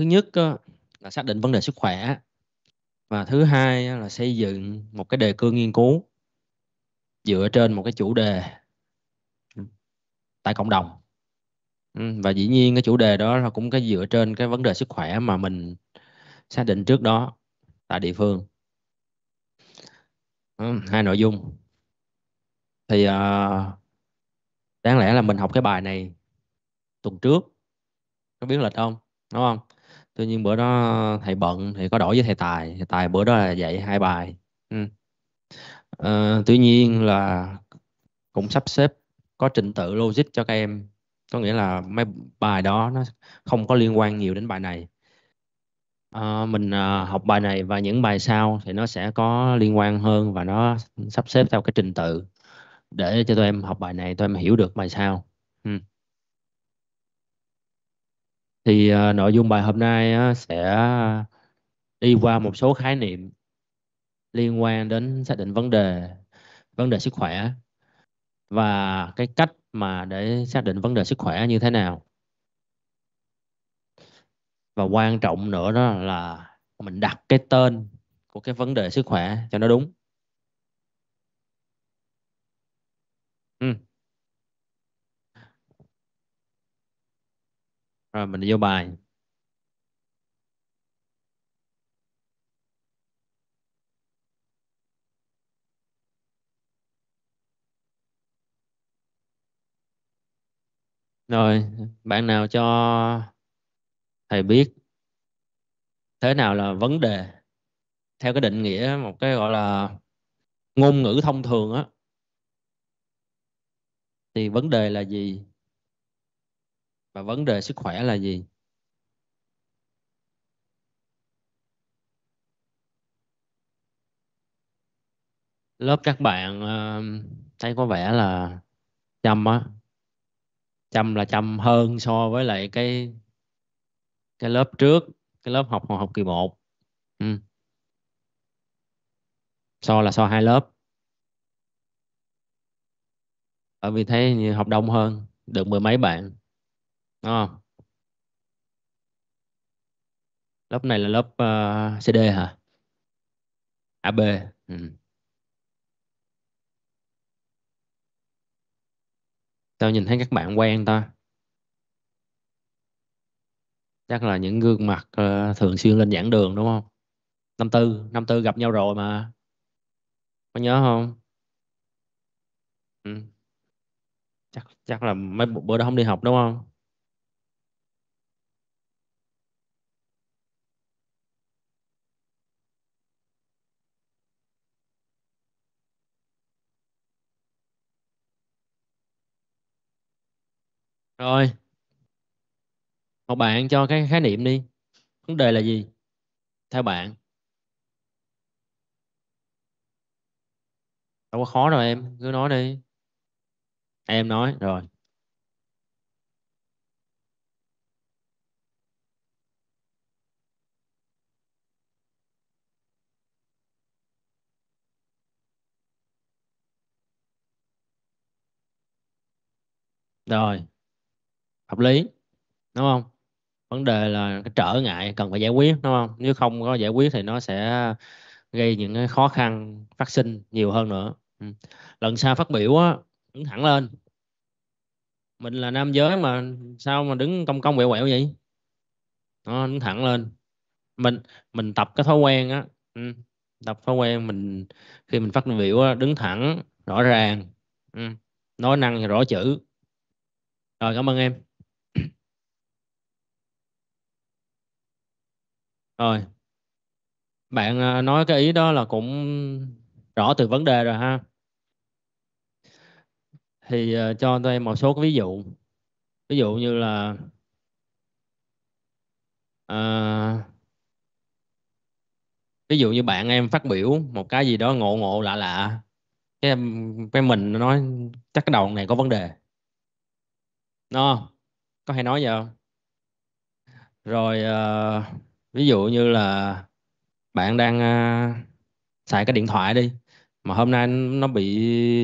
thứ nhất ờ, là xác định vấn đề sức khỏe và thứ hai ờ, là xây dựng một cái đề cương nghiên cứu dựa trên một cái chủ đề ừ. tại cộng đồng ừ, và dĩ nhiên cái chủ đề đó là cũng cái dựa trên cái vấn đề sức khỏe mà mình xác định trước đó tại địa phương ừ, hai nội dung thì ờ, đáng lẽ là mình học cái bài này tuần trước có biết lịch không đúng không tuy nhiên bữa đó thầy bận thì có đổi với thầy tài thầy tài bữa đó là dạy hai bài ừ. à, tuy nhiên là cũng sắp xếp có trình tự logic cho các em có nghĩa là mấy bài đó nó không có liên quan nhiều đến bài này à, mình à, học bài này và những bài sau thì nó sẽ có liên quan hơn và nó sắp xếp theo cái trình tự để cho tụi em học bài này tụi em hiểu được bài sau ừ thì à, nội dung bài hôm nay á, sẽ đi qua một số khái niệm liên quan đến xác định vấn đề vấn đề sức khỏe và cái cách mà để xác định vấn đề sức khỏe như thế nào và quan trọng nữa đó là mình đặt cái tên của cái vấn đề sức khỏe cho nó đúng rồi mình vô bài rồi bạn nào cho thầy biết thế nào là vấn đề theo cái định nghĩa một cái gọi là ngôn ngữ thông thường á thì vấn đề là gì và vấn đề sức khỏe là gì lớp các bạn ờ, thấy có vẻ là chăm á chăm là chăm hơn so với lại cái cái lớp trước cái lớp học học kỳ 1 ừ. so là so hai lớp bởi vì thấy học đông hơn được mười mấy bạn à. lớp này là lớp uh, ờ, CD hả AB ừ. tao nhìn thấy các bạn quen ta chắc là những gương mặt uh, thường xuyên lên giảng đường đúng không năm tư năm tư gặp nhau rồi mà có nhớ không ừ. chắc chắc là mấy bữa đó không đi học đúng không Rồi, một bạn cho cái khái niệm đi. Vấn đề là gì? Theo bạn. Đâu có khó đâu em, cứ nói đi. Em nói rồi. Rồi hợp lý đúng không vấn đề là cái trở ngại cần phải giải quyết đúng không nếu không có giải quyết thì nó sẽ gây những cái khó khăn phát sinh nhiều hơn nữa ừ. lần sau phát biểu á đứng thẳng lên mình là nam giới mà sao mà đứng công công quẹo quẹo vậy nó đứng thẳng lên mình mình tập cái thói quen á ừ. tập thói quen mình khi mình phát biểu á, đứng thẳng rõ ràng ừ. nói năng thì rõ chữ rồi cảm ơn em Rồi, bạn à, nói cái ý đó là cũng rõ từ vấn đề rồi ha. Thì à, cho tôi một số cái ví dụ. Ví dụ như là à, ví dụ như bạn em phát biểu một cái gì đó ngộ ngộ lạ lạ cái cái mình nói chắc cái đầu này có vấn đề nó có hay nói vậy không rồi uh, ví dụ như là bạn đang uh, xài cái điện thoại đi mà hôm nay nó bị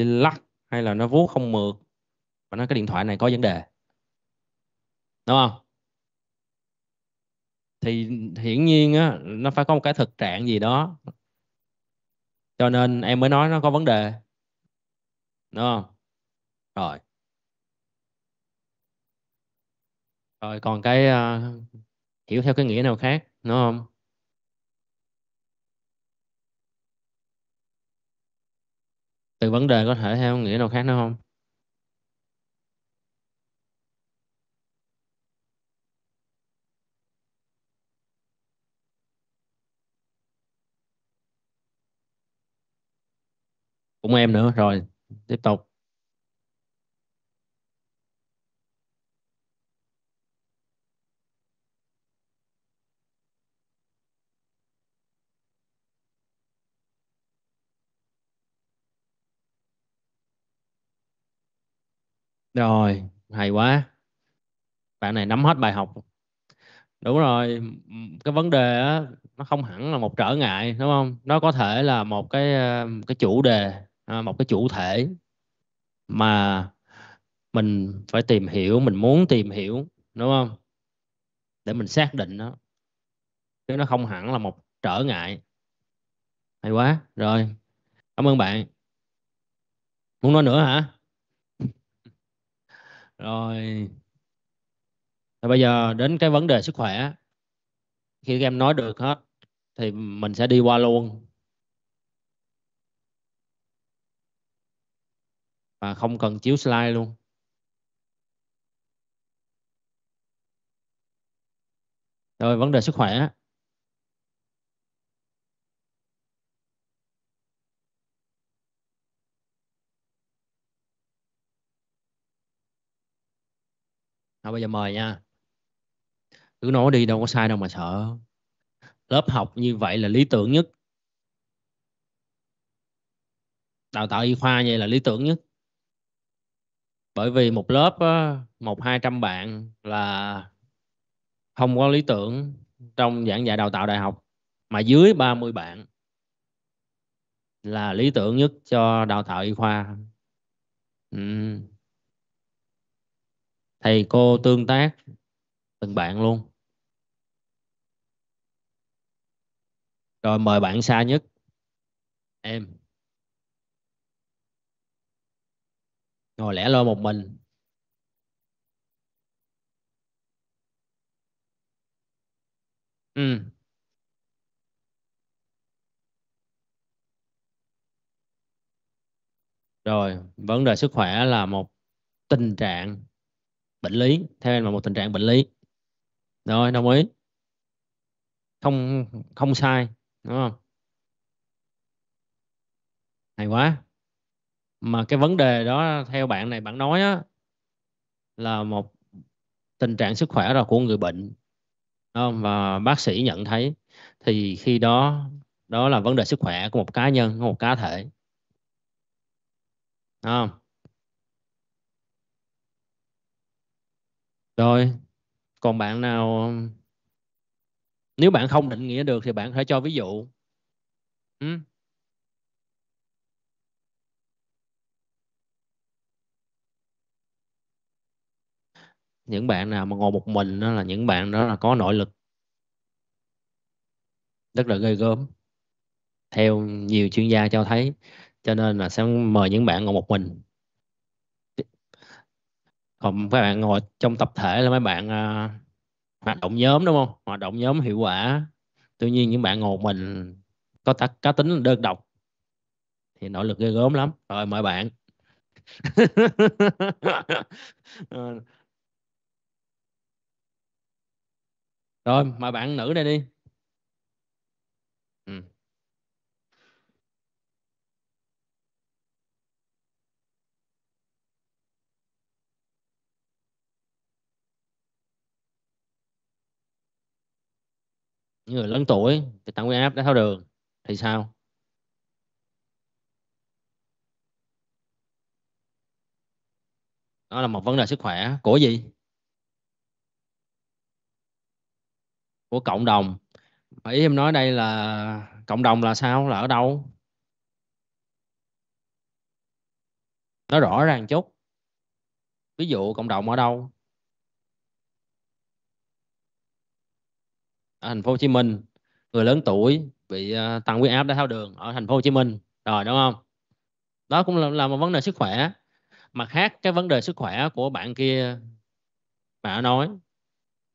lắc hay là nó vuốt không mượt và nó cái điện thoại này có vấn đề đúng không thì hiển nhiên á, nó phải có một cái thực trạng gì đó cho nên em mới nói nó có vấn đề đúng không rồi rồi còn cái uh, hiểu theo cái nghĩa nào khác đúng không từ vấn đề có thể theo nghĩa nào khác nữa không cũng em nữa rồi tiếp tục Rồi, hay quá. Bạn này nắm hết bài học. Đúng rồi, cái vấn đề á nó không hẳn là một trở ngại đúng không? Nó có thể là một cái ờ, cái chủ đề, à, một cái chủ thể mà mình phải tìm hiểu, mình muốn tìm hiểu đúng không? Để mình xác định nó. Chứ nó không hẳn là một trở ngại. Hay quá. Rồi. Cảm ơn bạn. Muốn nói nữa hả? rồi rồi bây giờ đến cái vấn đề sức khỏe khi các em nói được hết thì mình sẽ đi qua luôn và không cần chiếu slide luôn rồi vấn đề sức khỏe Thôi bây giờ mời nha. Cứ nói đi đâu có sai đâu mà sợ. Lớp học như vậy là lý tưởng nhất. Đào tạo y khoa như vậy là lý tưởng nhất. Bởi vì một lớp một hai trăm bạn là không có lý tưởng trong giảng dạy đào tạo đại học mà dưới 30 bạn là lý tưởng nhất cho đào tạo y khoa thầy cô tương tác từng bạn luôn rồi mời bạn xa nhất em ngồi lẻ loi một mình ừ rồi vấn đề sức khỏe là một tình trạng bệnh lý theo em là một tình trạng bệnh lý rồi đồng ý không không sai đúng không hay quá mà cái vấn đề đó theo bạn này bạn nói á, là một tình trạng sức khỏe là của người bệnh không? và bác sĩ nhận thấy thì khi đó đó là vấn đề sức khỏe của một cá nhân của một cá thể đúng không? rồi còn bạn nào nếu bạn không định nghĩa được thì bạn phải cho ví dụ ừ? những bạn nào mà ngồi một mình đó là những bạn đó là có nội lực rất là ghê gớm theo nhiều chuyên gia cho thấy cho nên là sẽ mời những bạn ngồi một mình còn các bạn ngồi trong tập thể là mấy bạn uh, hoạt động nhóm đúng không hoạt động nhóm hiệu quả tuy nhiên những bạn ngồi mình có tác cá tính đơn độc thì nội lực ghê gớm lắm rồi mời bạn ờ. rồi mời bạn nữ đây đi người lớn tuổi thì tăng huyết áp đái tháo đường thì sao đó là một vấn đề sức khỏe của gì của cộng đồng mà ý em nói đây là cộng đồng là sao là ở đâu nó rõ ràng chút ví dụ cộng đồng ở đâu ở thành phố Hồ Chí Minh người lớn tuổi bị à, tăng huyết áp đái tháo đường ở thành phố Hồ Chí Minh rồi đúng không đó cũng là, là một vấn đề sức khỏe mà khác cái vấn đề sức khỏe của bạn kia mà nói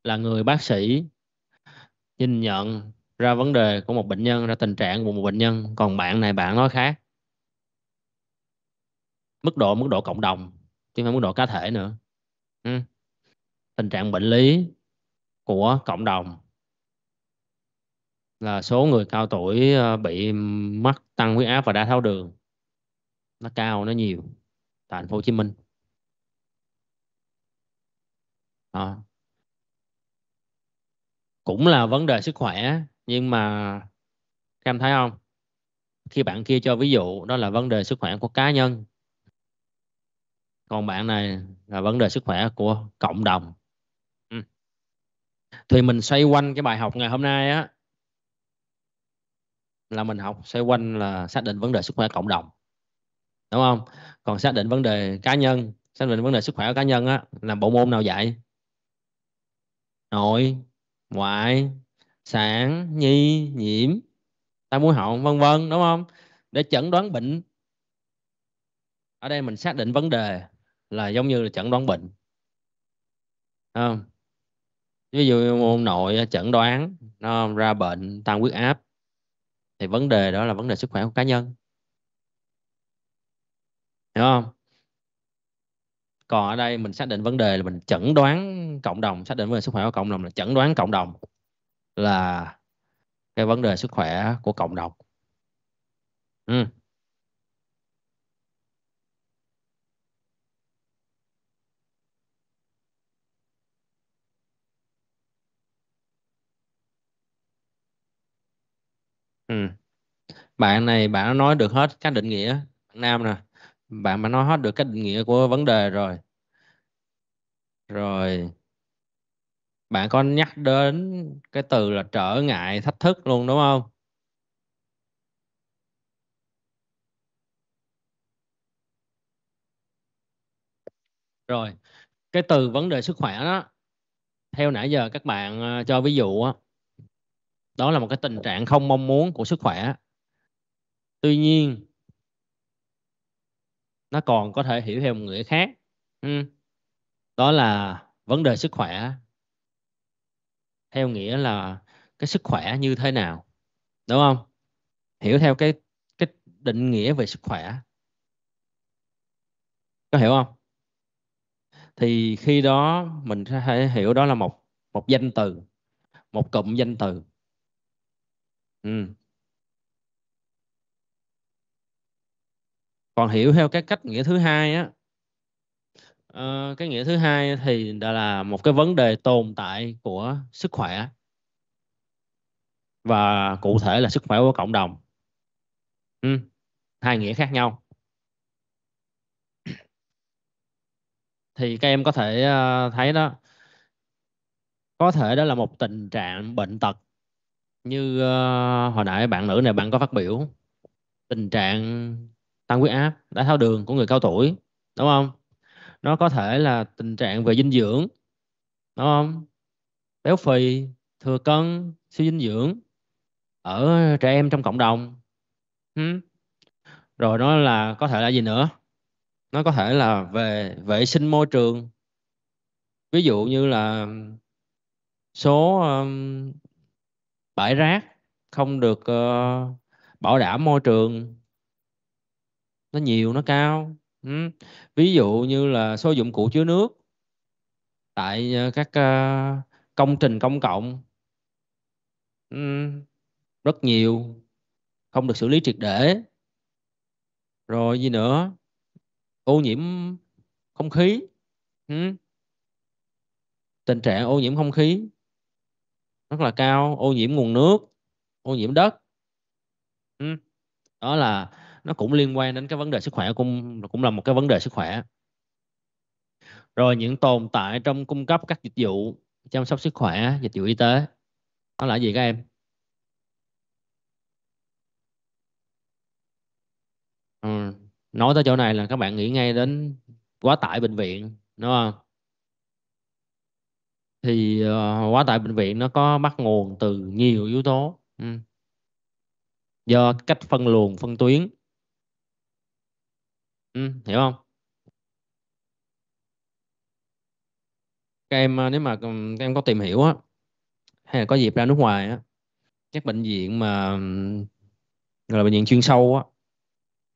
là người bác sĩ nhìn nhận ra vấn đề của một bệnh nhân ra tình trạng của một bệnh nhân còn bạn này bạn nói khác mức độ mức độ cộng đồng chứ không mức độ cá thể nữa ừ. tình trạng bệnh lý của cộng đồng là số người cao tuổi ờ, bị mắc tăng huyết áp và đái tháo đường nó cao nó nhiều tại thành phố Hồ Chí Minh à. cũng là vấn đề sức khỏe nhưng mà các em thấy không khi bạn kia cho ví dụ đó là vấn đề sức khỏe của cá nhân còn bạn này là vấn đề sức khỏe của cộng đồng ừ. thì mình xoay quanh cái bài học ngày hôm nay á là mình học xoay quanh là xác định vấn đề sức khỏe cộng đồng đúng không còn xác định vấn đề cá nhân xác định vấn đề sức khỏe của cá nhân á là bộ môn nào dạy nội ngoại sản nhi nhiễm tai mũi họng vân vân đúng không để chẩn đoán bệnh ở đây mình xác định vấn đề là giống như là chẩn đoán bệnh không ví dụ môn nội chẩn đoán nó ra bệnh tăng huyết áp thì vấn đề đó là vấn đề sức khỏe của cá nhân hiểu không còn ở đây mình xác định vấn đề là mình chẩn đoán cộng đồng xác định vấn đề sức khỏe của cộng đồng là chẩn đoán cộng đồng là cái vấn đề sức khỏe của cộng đồng ừ. Ừ. Bạn này bạn nói được hết các định nghĩa, bạn nam nè. Bạn mà nói hết được các định nghĩa của vấn đề rồi. Rồi bạn có nhắc đến cái từ là trở ngại, thách thức luôn đúng không? Rồi, cái từ vấn đề sức khỏe đó theo nãy giờ các bạn ờ, cho ví dụ á đó là một cái tình trạng không mong muốn của sức khỏe tuy nhiên nó còn có thể hiểu theo một nghĩa khác ừ. đó là vấn đề sức khỏe theo nghĩa là cái sức khỏe như thế nào đúng không hiểu theo cái cái định nghĩa về sức khỏe có hiểu không thì khi đó mình sẽ hiểu đó là một một danh từ một cụm danh từ Ừm. Còn hiểu theo cái cách nghĩa thứ hai á ờ, cái nghĩa thứ hai thì đã là một cái vấn đề tồn tại của sức khỏe. Và cụ thể là sức khỏe của cộng đồng. Ừm, hai nghĩa khác nhau. Thì các em có thể, ờ, thấy đó có thể đó là một tình trạng bệnh tật như uh, hồi nãy bạn nữ này bạn có phát biểu tình trạng tăng huyết áp đái tháo đường của người cao tuổi đúng không nó có thể là tình trạng về dinh dưỡng đúng không béo phì thừa cân siêu dinh dưỡng ở trẻ em trong cộng đồng hmm. rồi nó là có thể là gì nữa nó có thể là về vệ sinh môi trường ví dụ như là số um, bãi rác không được uh, bảo đảm môi trường nó nhiều nó cao ừ. ví dụ như là số dụng cụ chứa nước tại uh, các uh, công trình công cộng ừ. rất nhiều không được xử lý triệt để rồi gì nữa ô nhiễm không khí ừ. tình trạng ô nhiễm không khí rất là cao ô nhiễm nguồn nước ô nhiễm đất ừ, đó là nó cũng liên quan đến cái vấn đề sức khỏe cũng cũng là một cái vấn đề sức khỏe rồi những tồn tại trong cung cấp các dịch vụ chăm sóc sức khỏe dịch vụ y tế đó là gì các em ừ. nói tới chỗ này là các bạn nghĩ ngay đến quá tải bệnh viện đúng không thì uh, quá tải bệnh viện nó có bắt nguồn từ nhiều yếu tố ừ. do cách phân luồng phân tuyến ừ, hiểu không các em ờ, nếu mà các em có tìm hiểu á hay là có dịp ra nước ngoài á các bệnh viện mà gọi là bệnh viện chuyên sâu á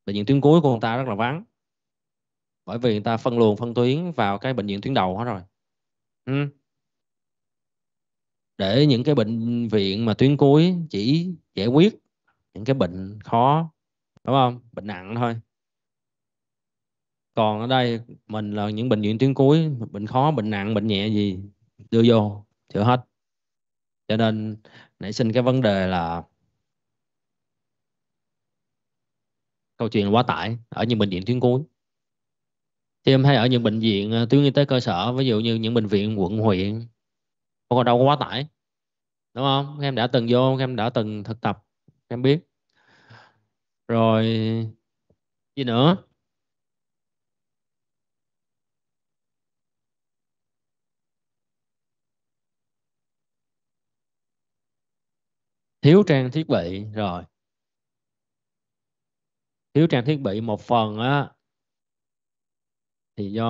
bệnh viện tuyến cuối của người ta rất là vắng bởi vì người ta phân luồng phân tuyến vào cái bệnh viện tuyến đầu hết rồi ừ để những cái bệnh viện mà tuyến cuối chỉ giải quyết những cái bệnh khó đúng không bệnh nặng thôi còn ở đây mình là những bệnh viện tuyến cuối bệnh khó bệnh nặng bệnh nhẹ gì đưa vô chữa hết cho nên nảy sinh cái vấn đề là câu chuyện quá tải ở những bệnh viện tuyến cuối thì em thấy ở những bệnh viện ờ, tuyến y tế cơ sở ví dụ như những bệnh viện quận huyện mà còn đâu có quá tải đúng không em đã từng vô em đã từng thực tập em biết rồi gì nữa thiếu trang thiết bị rồi thiếu trang thiết bị một phần á thì do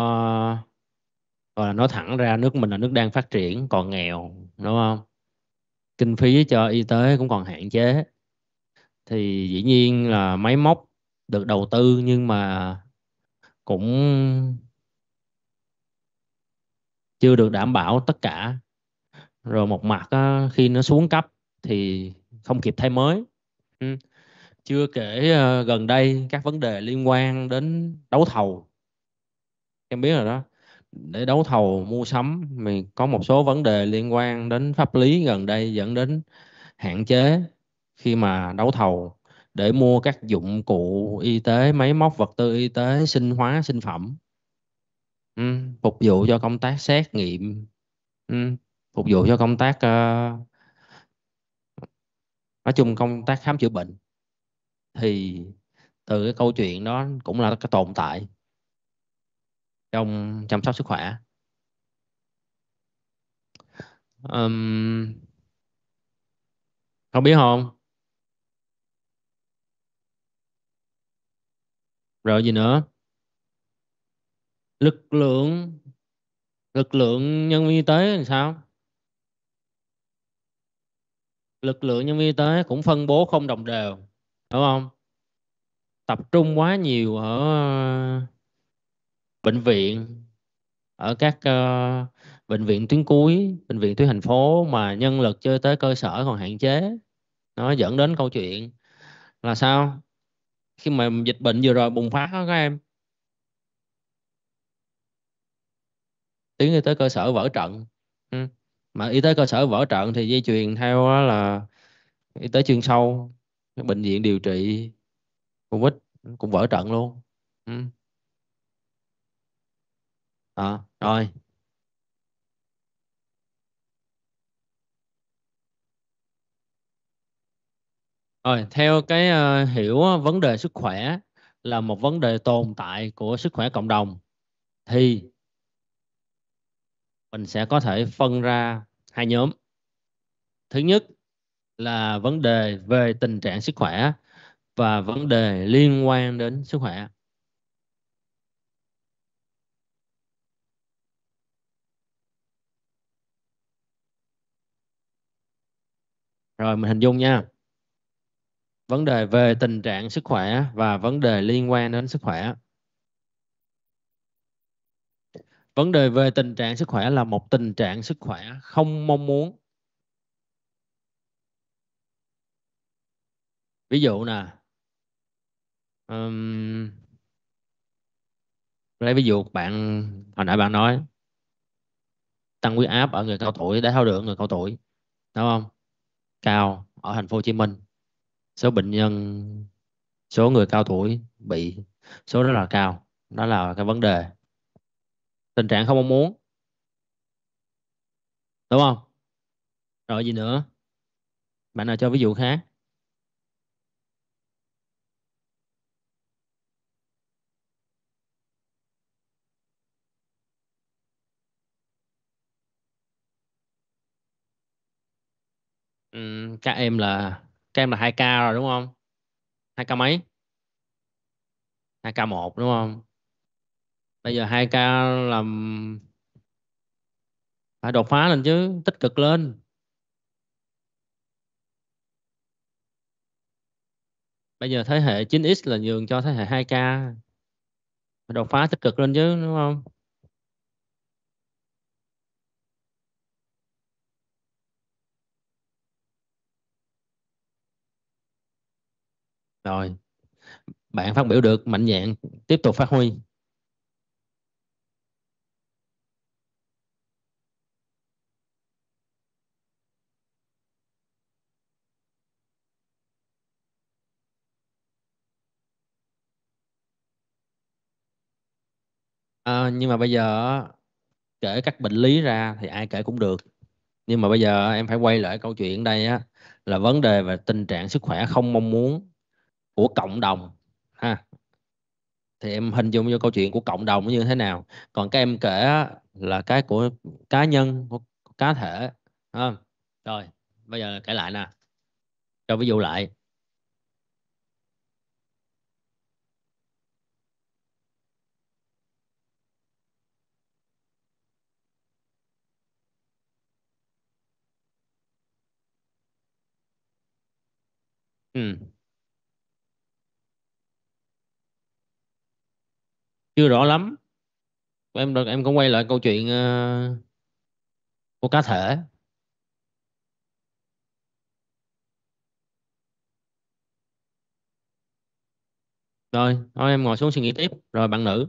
gọi là nói thẳng ra nước mình là nước đang phát triển còn nghèo đúng không kinh phí cho y tế cũng còn hạn chế thì dĩ nhiên là máy móc được đầu tư nhưng mà cũng chưa được đảm bảo tất cả rồi một mặt á, khi nó xuống cấp thì không kịp thay mới ừ. chưa kể uh, gần đây các vấn đề liên quan đến đấu thầu em biết rồi đó để đấu thầu mua sắm mình có một số vấn đề liên quan đến pháp lý gần đây dẫn đến hạn chế khi mà đấu thầu để mua các dụng cụ y tế máy móc vật tư y tế sinh hóa sinh phẩm ừ, phục vụ cho công tác xét nghiệm ừ, phục vụ cho công tác uh, nói chung công tác khám chữa bệnh thì từ cái câu chuyện đó cũng là cái tồn tại trong chăm sóc sức khỏe um, không biết không rồi gì nữa lực lượng lực lượng nhân viên y tế làm sao lực lượng nhân viên y tế cũng phân bố không đồng đều đúng không tập trung quá nhiều ở bệnh viện ở các uh, bệnh viện tuyến cuối bệnh viện tuyến thành phố mà nhân lực chưa tới cơ sở còn hạn chế nó dẫn đến câu chuyện là sao khi mà dịch bệnh vừa rồi bùng phát đó các em tuyến y tế cơ sở vỡ trận ừ. mà y tế cơ sở vỡ trận thì dây chuyền theo là y tế chuyên sâu bệnh viện điều trị covid cũng vỡ trận luôn ừ. Ờ, ờ, rồi Rồi, theo cái ờ, hiểu ờ, vấn đề sức khỏe là một vấn đề tồn tại của sức khỏe cộng đồng thì mình sẽ có thể phân ra hai nhóm. Thứ nhất là vấn đề về tình trạng sức khỏe và vấn đề liên quan đến sức khỏe. rồi mình hình dung nha vấn đề về tình trạng sức khỏe và vấn đề liên quan đến sức khỏe vấn đề về tình trạng sức khỏe là một tình trạng sức khỏe không mong muốn ví dụ nè um, lấy ví dụ bạn hồi nãy bạn nói tăng huyết áp ở người cao tuổi đái tháo đường người cao tuổi đúng không cao ở thành phố Hồ Chí Minh. Số bệnh nhân số người cao tuổi bị số rất là cao. Đó là cái vấn đề. Tình trạng không mong muốn. Đúng không? Rồi gì nữa? Bạn nào cho ví dụ khác? Ừ, các em là các em là 2k rồi đúng không 2k mấy 2k1 đúng không bây giờ 2k làm phải đột phá lên chứ tích cực lên bây giờ thế hệ 9x là nhường cho thế hệ 2k phải đột phá tích cực lên chứ đúng không rồi bạn phát biểu được mạnh dạng tiếp tục phát huy À, nhưng mà bây giờ kể các bệnh lý ra thì ai kể cũng được nhưng mà bây giờ em phải quay lại câu chuyện đây á là vấn đề về tình trạng sức khỏe không mong muốn của cộng đồng ha thì em hình dung cho câu chuyện của cộng đồng như thế nào còn các em kể là cái của cá nhân của cá thể ha rồi bây giờ kể lại nè cho ví dụ lại Ừ. chưa rõ lắm em em cũng quay lại câu chuyện ờ, của cá thể rồi thôi em ngồi xuống suy nghĩ tiếp rồi bạn nữ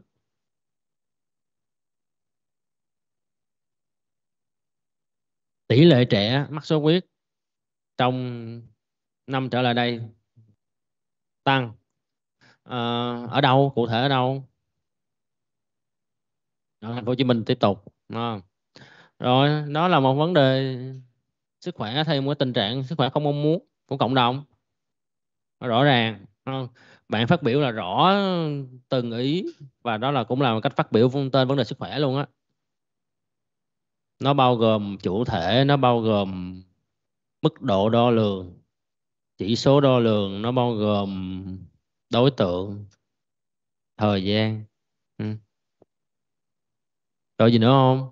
tỷ lệ trẻ mắc sốt huyết trong năm trở lại đây tăng à, ở đâu cụ thể ở đâu ở thành phố Hồ Chí Minh tiếp tục à. rồi đó là một vấn đề sức khỏe thêm một cái tình trạng sức khỏe không mong muốn của cộng đồng rõ ràng không? bạn phát biểu là rõ từng ý và đó là cũng là một cách phát biểu phương tên vấn đề sức khỏe luôn á nó bao gồm chủ thể nó bao gồm mức độ đo lường chỉ số đo lường nó bao gồm đối tượng thời gian ừ rồi gì nữa không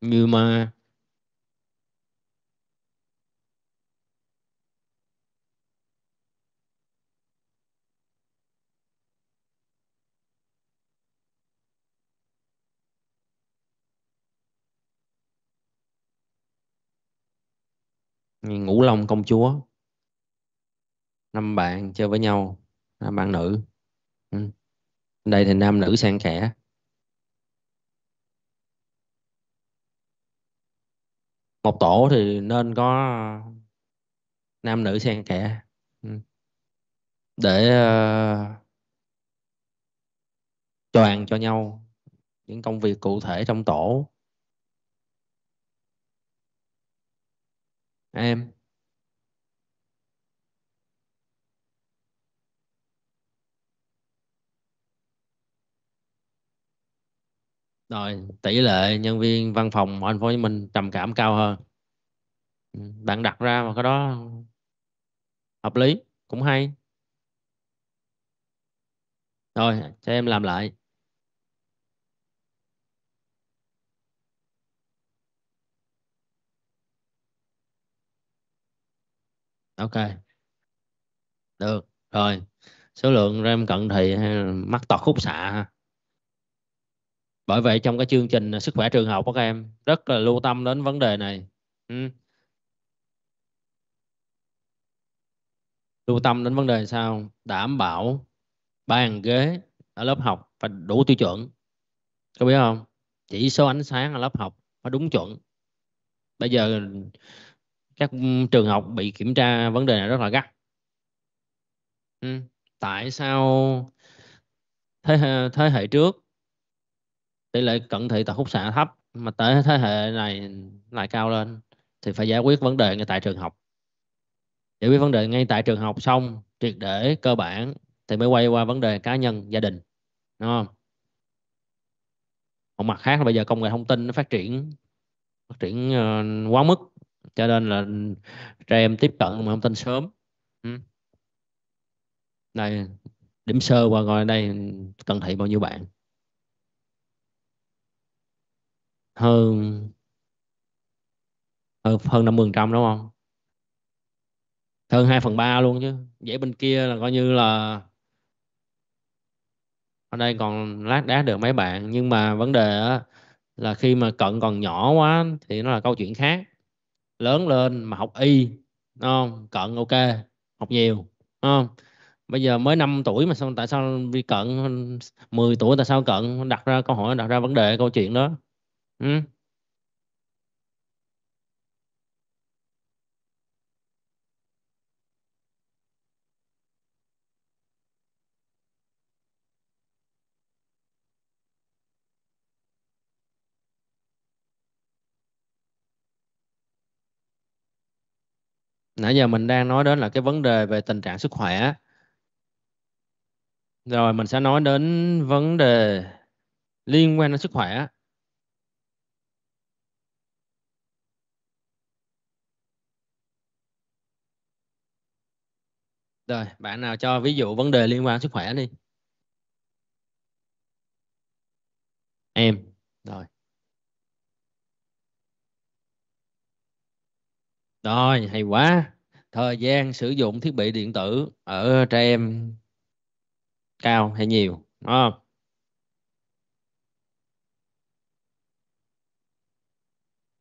như mà ngủ long công chúa năm bạn chơi với nhau năm bạn nữ ừ. đây thì nam nữ sang kẽ một tổ thì nên có nam nữ xen kẽ ừ. để uh, choàng cho nhau những công việc cụ thể trong tổ em rồi tỷ lệ nhân viên văn phòng ở thành phố Hồ Chí Minh trầm cảm cao hơn ừ, bạn đặt ra mà cái đó hợp lý cũng hay rồi cho em làm lại ok được rồi số lượng ram cận thị hay mắt tọt khúc xạ ha bởi vậy trong cái chương trình sức khỏe trường học các em rất là lưu tâm đến vấn đề này ừ. lưu tâm đến vấn đề sao đảm bảo bàn ghế ở lớp học phải đủ tiêu chuẩn có biết không chỉ số ánh sáng ở lớp học phải đúng chuẩn bây giờ các ừ, trường học bị kiểm tra vấn đề này rất là gắt ừ. tại sao thế thế hệ trước tỷ lệ cận thị tật khúc xạ thấp mà tới thế hệ này lại cao lên thì phải giải quyết vấn đề ngay tại trường học giải quyết vấn đề ngay tại trường học xong triệt để cơ bản thì mới quay qua vấn đề cá nhân gia đình đúng không một mặt khác là bây giờ công nghệ thông tin nó phát triển phát triển ờ, quá mức cho nên là trẻ em tiếp cận mà thông tin sớm đây ừ. điểm sơ qua coi đây cần thị bao nhiêu bạn hơn ờ, hơn năm phần trăm đúng không hơn 2 phần 3 luôn chứ dễ bên kia là coi như là ở đây còn lát đá được mấy bạn nhưng mà vấn đề là khi mà cận còn nhỏ quá thì nó là câu chuyện khác lớn lên mà học y không cận ok học nhiều không bây giờ mới 5 tuổi mà sao tại sao đi cận 10 tuổi tại sao cận đặt ra câu hỏi đặt ra vấn đề câu chuyện đó ừ. nãy giờ mình đang nói đến là cái vấn đề về tình trạng sức khỏe rồi mình sẽ nói đến vấn đề liên quan đến sức khỏe Rồi, bạn nào cho ví dụ vấn đề liên quan sức khỏe đi. Em. Rồi. Rồi, hay quá. Thời gian sử dụng thiết bị điện tử ở trẻ em cao hay nhiều, đúng không?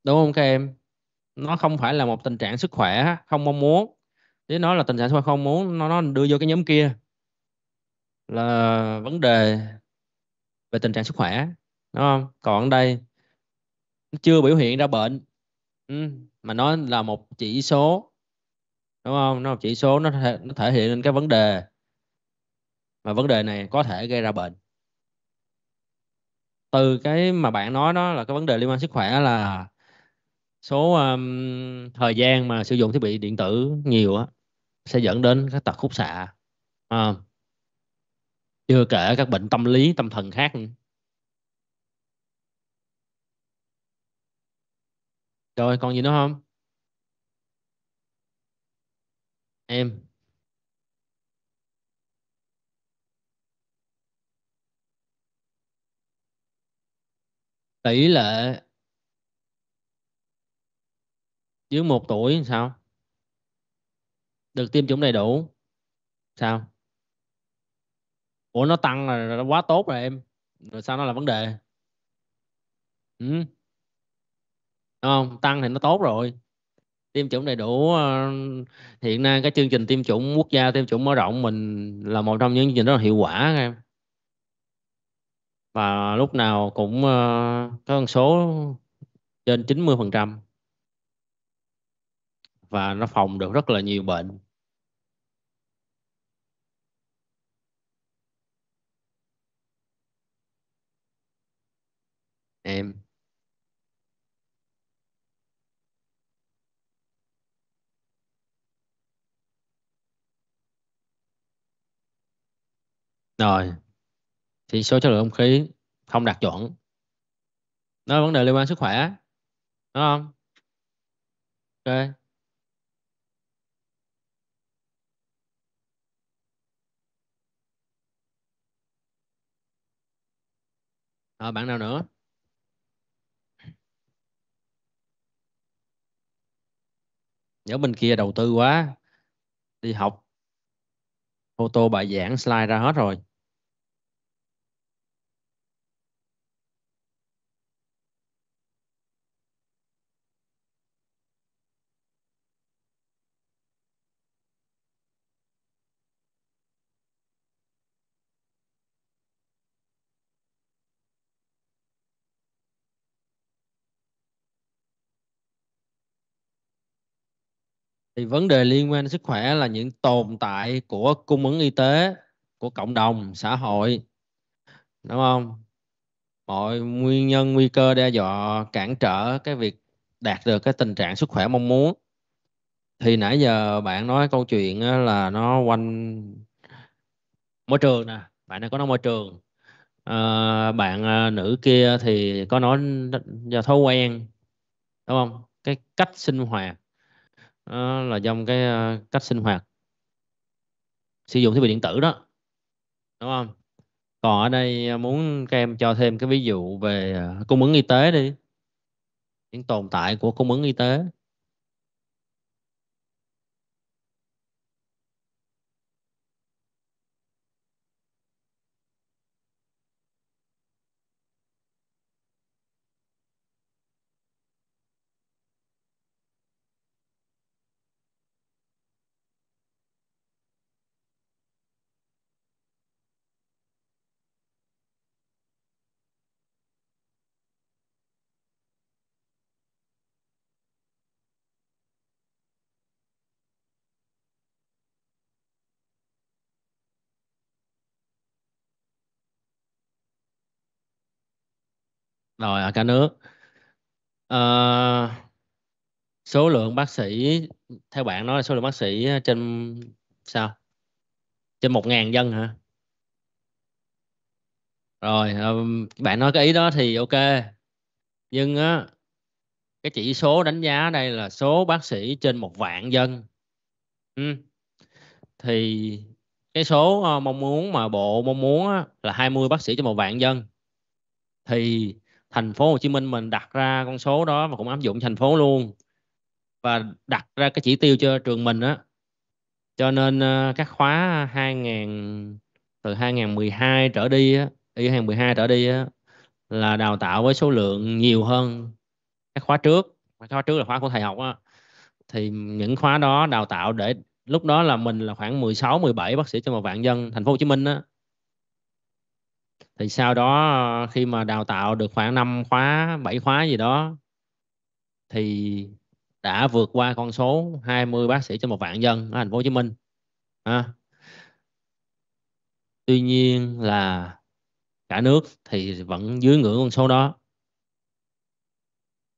Đúng không các em? Nó không phải là một tình trạng sức khỏe không mong muốn với nó là tình sản xuất không muốn nó, nó đưa vô cái nhóm kia là vấn đề về tình trạng sức khỏe đúng không còn ở đây nó chưa biểu hiện ra bệnh ừ, mà nó là một chỉ số đúng không nó là một chỉ số nó thể, nó thể hiện lên cái vấn đề mà vấn đề này có thể gây ra bệnh từ cái mà bạn nói đó là cái vấn đề liên quan sức khỏe là số um, thời gian mà sử dụng thiết bị điện tử nhiều á sẽ dẫn đến các tật khúc xạ à, chưa kể các bệnh tâm lý tâm thần khác rồi còn gì nữa không em tỷ lệ dưới một tuổi sao được tiêm chủng đầy đủ sao ủa nó tăng là nó quá tốt rồi em rồi sao nó là vấn đề ừ. Đúng không tăng thì nó tốt rồi tiêm chủng đầy đủ ờ, hiện nay cái chương trình tiêm chủng quốc gia tiêm chủng mở rộng mình là một trong những chương trình rất là hiệu quả em và lúc nào cũng ờ, có con số trên 90 phần trăm và nó phòng được rất là nhiều bệnh Rồi, thì số chất lượng không khí không đạt chuẩn. Nó là vấn đề liên quan sức khỏe. Đúng không? Ok. Rồi, bạn nào nữa? Nhớ bên kia đầu tư quá. Đi học photo bài giảng slide ra hết rồi thì vấn đề liên quan đến sức khỏe là những tồn tại của cung ứng y tế của cộng đồng xã hội đúng không mọi nguyên nhân nguy cơ đe dọa cản trở cái việc đạt được cái tình trạng sức khỏe mong muốn thì nãy giờ bạn nói câu chuyện là nó quanh môi trường nè bạn này có nói môi trường ờ, à, bạn nữ kia thì có nói do thói quen đúng không cái cách sinh hoạt đó là trong cái ờ, cách sinh hoạt sử dụng thiết bị điện tử đó đúng không còn ở đây ờ, muốn các em cho thêm cái ví dụ về ờ, cung ứng y tế đi những tồn tại của cung ứng y tế rồi ở cả nước à, số lượng bác sĩ theo bạn nói là số lượng bác sĩ trên sao trên một ngàn dân hả rồi ờ, bạn nói cái ý đó thì ok nhưng á cái chỉ số đánh giá đây là số bác sĩ trên một vạn dân ừ. thì cái số ờ, mong muốn mà bộ mong muốn là 20 bác sĩ trên một vạn dân thì thành phố Hồ Chí Minh mình đặt ra con số đó và cũng áp dụng thành phố luôn và đặt ra cái chỉ tiêu cho trường mình á cho nên ờ, các khóa 2000 từ 2012 trở đi á y 2012 trở đi á là đào tạo với số lượng nhiều hơn các khóa trước các khóa trước là khóa của thầy học á thì những khóa đó đào tạo để lúc đó là mình là khoảng 16 17 bác sĩ cho một vạn dân thành phố Hồ Chí Minh á thì sau đó ờ, khi mà đào tạo được khoảng 5 khóa 7 khóa gì đó thì đã vượt qua con số 20 bác sĩ trên một vạn dân ở thành phố Hồ Chí Minh à. tuy nhiên là cả nước thì vẫn dưới ngưỡng con số đó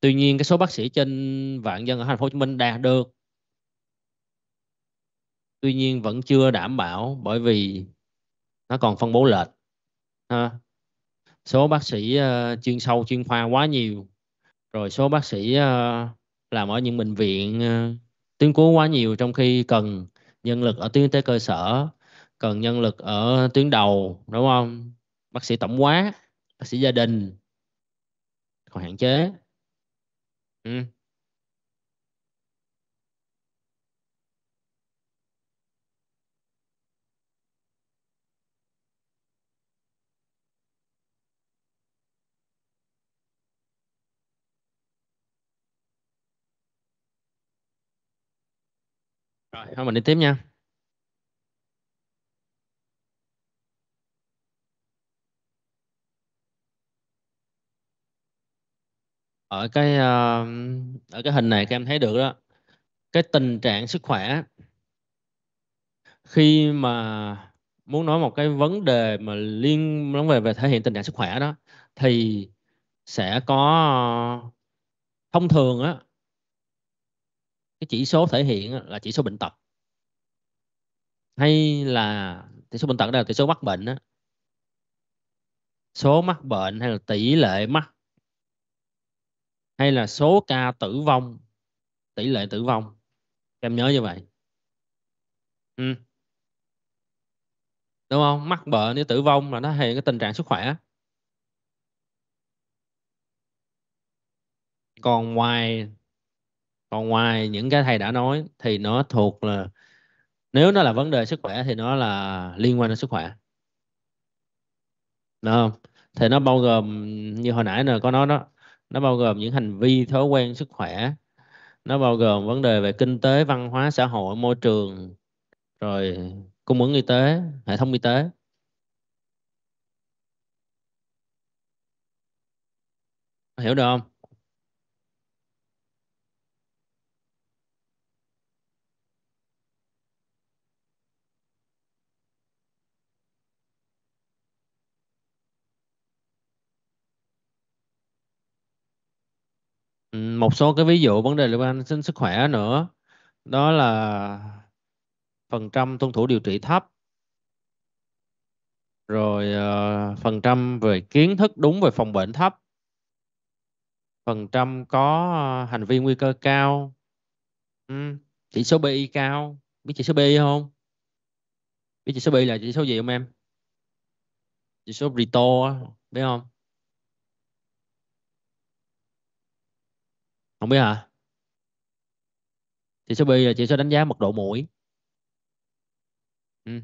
tuy nhiên cái số bác sĩ trên vạn dân ở thành phố Hồ Chí Minh đạt được tuy nhiên vẫn chưa đảm bảo bởi vì nó còn phân bố lệch ha ờ. số bác sĩ uh, chuyên sâu chuyên khoa quá nhiều rồi số bác sĩ uh, làm ở những bệnh viện uh, tuyến cuối quá nhiều trong khi cần nhân lực ở tuyến y tế cơ sở cần nhân lực ở tuyến đầu đúng không bác sĩ tổng quát bác sĩ gia đình còn hạn chế ừ. Rồi, thôi mình đi tiếp nha. Ở cái ờ, ở cái hình này các em thấy được đó. Cái tình trạng sức khỏe khi mà muốn nói một cái vấn đề mà liên vấn về về thể hiện tình trạng sức khỏe đó thì sẽ có thông thường á cái chỉ số thể hiện là chỉ số bệnh tật hay là chỉ số bệnh tật đây là chỉ số mắc bệnh đó. số mắc bệnh hay là tỷ lệ mắc hay là số ca tử vong tỷ lệ tử vong em nhớ như vậy ừ. đúng không mắc bệnh với tử vong là nó hiện cái tình trạng sức khỏe còn ngoài còn ngoài những cái thầy đã nói thì nó thuộc là nếu nó là vấn đề sức khỏe thì nó là liên quan đến sức khỏe Đúng không? thì nó bao gồm như hồi nãy nè có nói đó nó bao gồm những hành vi thói quen sức khỏe nó bao gồm vấn đề về kinh tế văn hóa xã hội môi trường rồi cung ứng y tế hệ thống y tế hiểu được không một số cái ví dụ vấn đề liên quan đến sức khỏe nữa đó là phần trăm tuân thủ điều trị thấp rồi uh, phần trăm về kiến thức đúng về phòng bệnh thấp phần trăm có ờ, hành vi nguy cơ cao ừ. chỉ số BI cao biết chỉ số BI không biết chỉ số BI là chỉ số gì không em chỉ số Rito biết không không biết hả chỉ số bi là chỉ số đánh giá mật độ mũi ừ.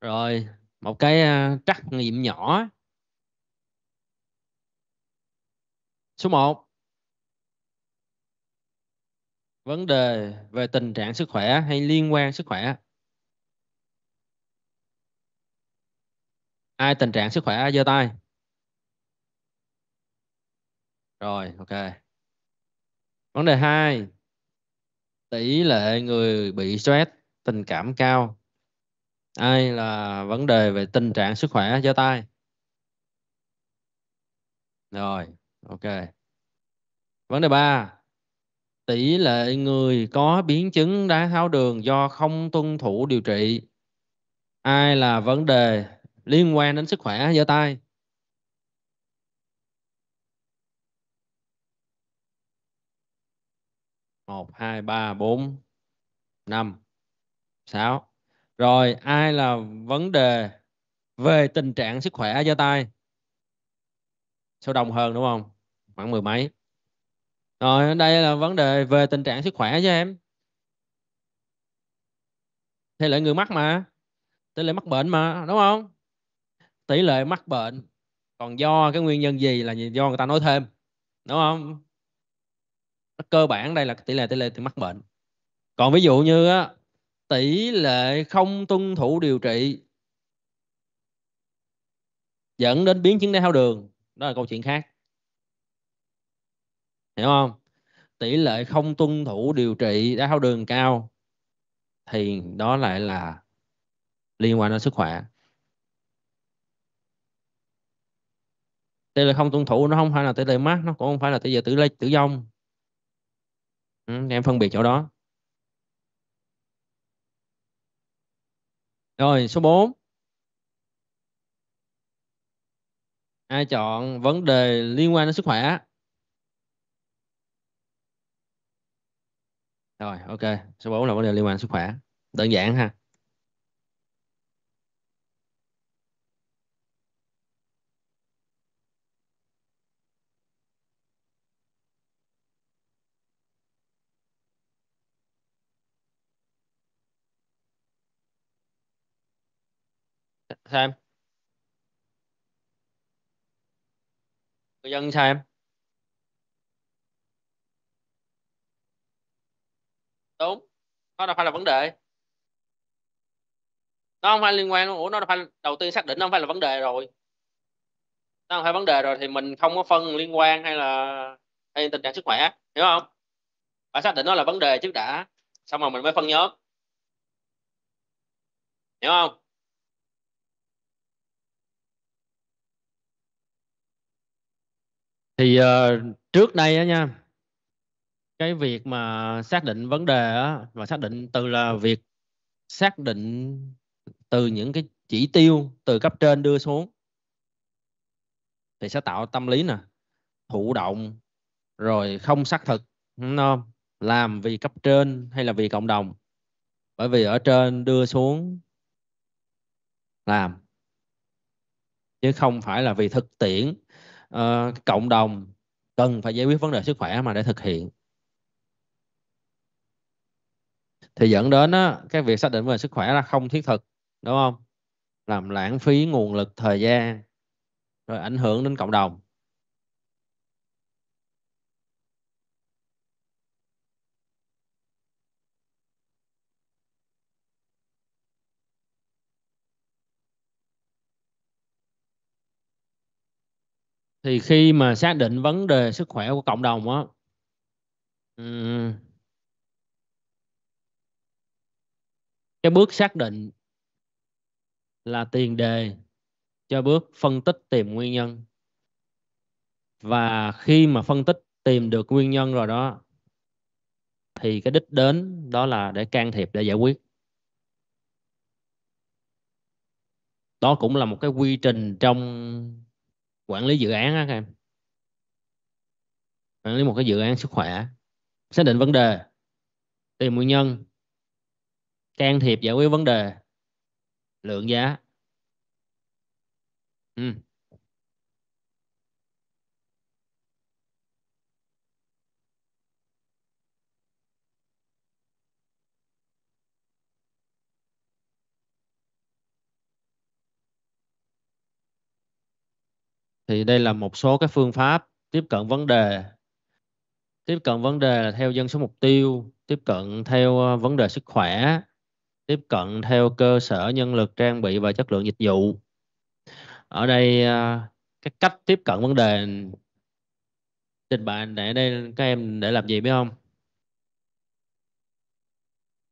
rồi một cái ờ, trắc nghiệm nhỏ số 1 vấn đề về tình trạng sức khỏe hay liên quan sức khỏe ai tình trạng sức khỏe giơ tay rồi ok vấn đề hai tỷ lệ người bị stress tình cảm cao ai là vấn đề về tình trạng sức khỏe giơ tay rồi ok vấn đề ba tỷ lệ người có biến chứng đái tháo đường do không tuân thủ điều trị ai là vấn đề liên quan đến sức khỏe giơ tay một hai ba bốn năm sáu Rồi ai là vấn đề về tình trạng sức khỏe giơ tay? Số đồng hơn đúng không? Khoảng mười mấy rồi đây là vấn đề về tình trạng sức khỏe chứ em thì lệ người mắc mà tỷ lệ mắc bệnh mà đúng không tỷ lệ mắc bệnh còn do cái nguyên nhân gì là do người ta nói thêm đúng không cơ bản đây là tỷ lệ tỷ lệ mắc bệnh còn ví dụ như á, tỷ lệ không tuân thủ điều trị dẫn đến biến chứng đái tháo đường đó là câu chuyện khác hiểu không tỷ lệ không tuân thủ điều trị đái tháo đường cao thì đó lại là liên quan đến sức khỏe tỷ lệ không tuân thủ nó không phải là tỷ lệ mắc nó cũng không phải là tỷ lệ tử lệ tử vong ừ, em phân biệt chỗ đó rồi số 4 ai chọn vấn đề liên quan đến sức khỏe Rồi, ok. Số 4 là vấn đề liên quan sức khỏe. Đơn giản ha. Sao em? Người dân sao em? đúng nó đâu phải là vấn đề nó không phải liên quan ủa nó phải đầu tiên xác định nó không phải là vấn đề rồi nó không phải vấn đề rồi thì mình không có phân liên quan hay là hay tình trạng sức khỏe hiểu không phải xác định nó là vấn đề trước đã xong rồi mình mới phân nhóm hiểu không thì uh, trước đây á nha cái việc mà xác định vấn đề á và xác định từ là việc xác định từ những cái chỉ tiêu từ cấp trên đưa xuống thì sẽ tạo tâm lý nè thụ động rồi không xác thực đúng làm vì cấp trên hay là vì cộng đồng bởi vì ở trên đưa xuống làm chứ không phải là vì thực tiễn uh, cộng đồng cần phải giải quyết vấn đề sức khỏe mà để thực hiện thì dẫn đến á, cái việc xác định về sức khỏe là không thiết thực đúng không làm lãng phí nguồn lực thời gian rồi ảnh hưởng đến cộng đồng thì khi mà xác định vấn đề sức khỏe của cộng đồng á cái bước xác định là tiền đề cho bước phân tích tìm nguyên nhân và khi mà phân tích tìm được nguyên nhân rồi đó thì cái đích đến đó là để can thiệp để giải quyết đó cũng là một cái quy trình trong quản lý dự án á các em quản lý một cái dự án sức khỏe xác định vấn đề tìm nguyên nhân can thiệp giải quyết vấn đề lượng giá ừ. thì đây là một số các phương pháp tiếp cận vấn đề tiếp cận vấn đề là theo dân số mục tiêu tiếp cận theo ờ, vấn đề sức khỏe tiếp cận theo cơ sở nhân lực trang bị và chất lượng dịch vụ ở đây à, cái cách tiếp cận vấn đề trình bày để đây các em để làm gì biết không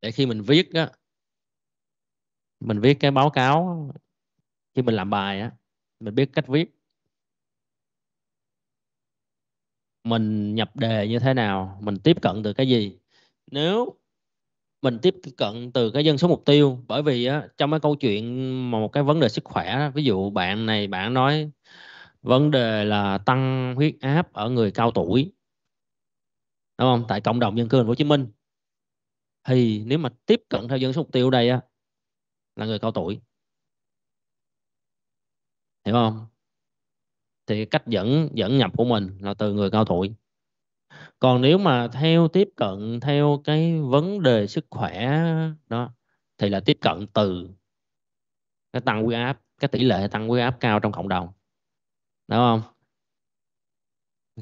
để khi mình viết á mình viết cái báo cáo khi mình làm bài á mình biết cách viết mình nhập đề như thế nào mình tiếp cận từ cái gì nếu mình tiếp cận từ cái dân số mục tiêu bởi vì á, trong cái câu chuyện mà một cái vấn đề sức khỏe ví dụ bạn này bạn nói vấn đề là tăng huyết áp ở người cao tuổi đúng không tại cộng đồng dân cư thành phố Hồ Chí Minh thì nếu mà tiếp cận theo dân số mục tiêu đây á, là người cao tuổi hiểu không thì cách dẫn dẫn nhập của mình là từ người cao tuổi còn nếu mà theo tiếp cận theo cái vấn đề sức khỏe đó thì là tiếp cận từ cái tăng huyết áp cái tỷ lệ tăng huyết áp cao trong cộng đồng đúng không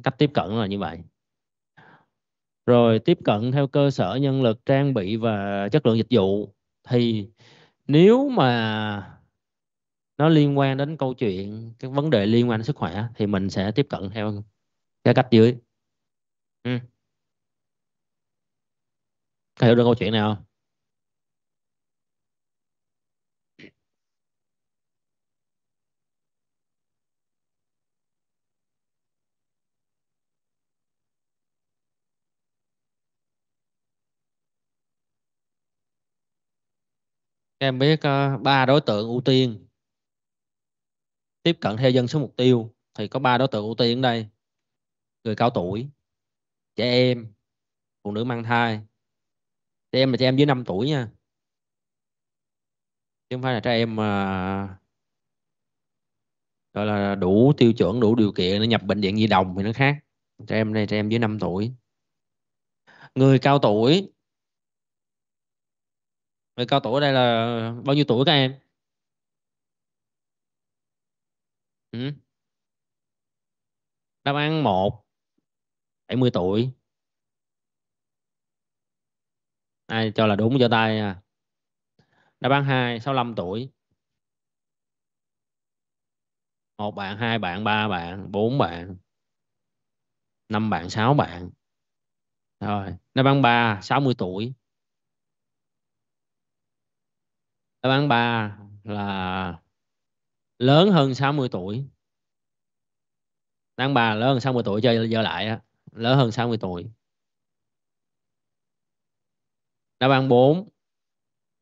cách tiếp cận là như vậy rồi tiếp cận theo cơ sở nhân lực trang bị và chất lượng dịch vụ thì nếu mà nó liên quan đến câu chuyện cái vấn đề liên quan đến sức khỏe thì mình sẽ tiếp cận theo cái cách dưới Ừ. hiểu được câu chuyện này không? Em biết ờ, ba uh, đối tượng ưu tiên tiếp cận theo dân số mục tiêu thì có ba đối tượng ưu tiên ở đây. Người cao tuổi, trẻ em phụ nữ mang thai trẻ em là trẻ em dưới 5 tuổi nha chứ không phải là trẻ em mà gọi là đủ tiêu chuẩn đủ điều kiện để nhập bệnh viện nhi đồng thì nó khác trẻ em đây trẻ em dưới 5 tuổi người cao tuổi người cao tuổi đây là bao nhiêu tuổi các em ừ? đáp án một 70 tuổi ai cho là đúng cho tay nha đáp án 2 65 tuổi một bạn hai bạn ba bạn bốn bạn năm bạn sáu bạn rồi đáp án 3 60 tuổi đáp án 3 là lớn hơn 60 tuổi đáp án 3 lớn hơn 60 tuổi chơi giờ lại á lớn hơn 60 tuổi. Đáp án 4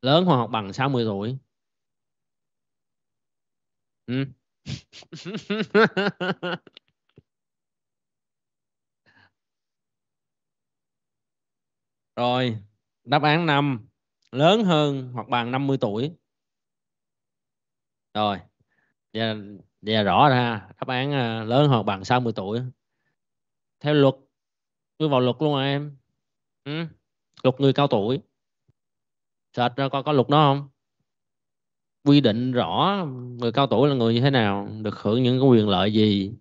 lớn hoặc bằng 60 tuổi. Ừ. Rồi, đáp án 5 lớn hơn hoặc bằng 50 tuổi. Rồi. Giờ, giờ rõ ra đáp án ờ, lớn hoặc bằng 60 tuổi theo luật tôi vào luật luôn à em ừ. luật người cao tuổi search ra coi có luật đó không quy định rõ người cao tuổi là người như thế nào được hưởng những cái quyền lợi gì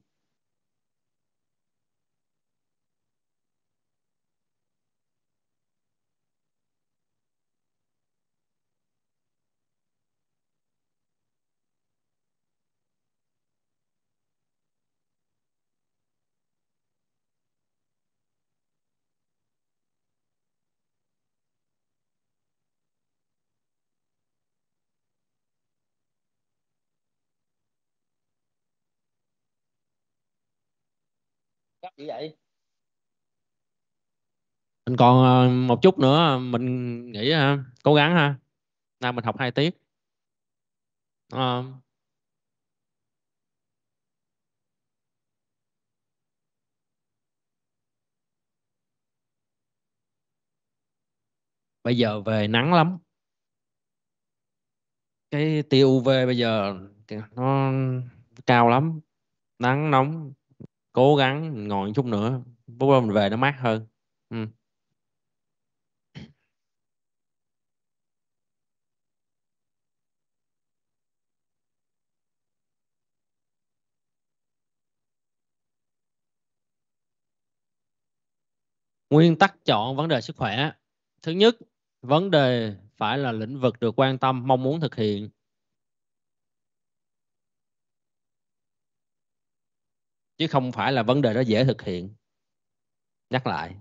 chắc như vậy mình còn ờ, một chút nữa mình nghĩ ha, ờ, cố gắng ha nào mình học hai tiết à, bây giờ về nắng lắm cái tiêu UV bây giờ nó cao lắm nắng nóng cố gắng ngồi chút nữa bút mình về nó mát hơn ừ. nguyên tắc chọn vấn đề sức khỏe thứ nhất vấn đề phải là lĩnh vực được quan tâm mong muốn thực hiện chứ không phải là vấn đề đó dễ thực hiện nhắc lại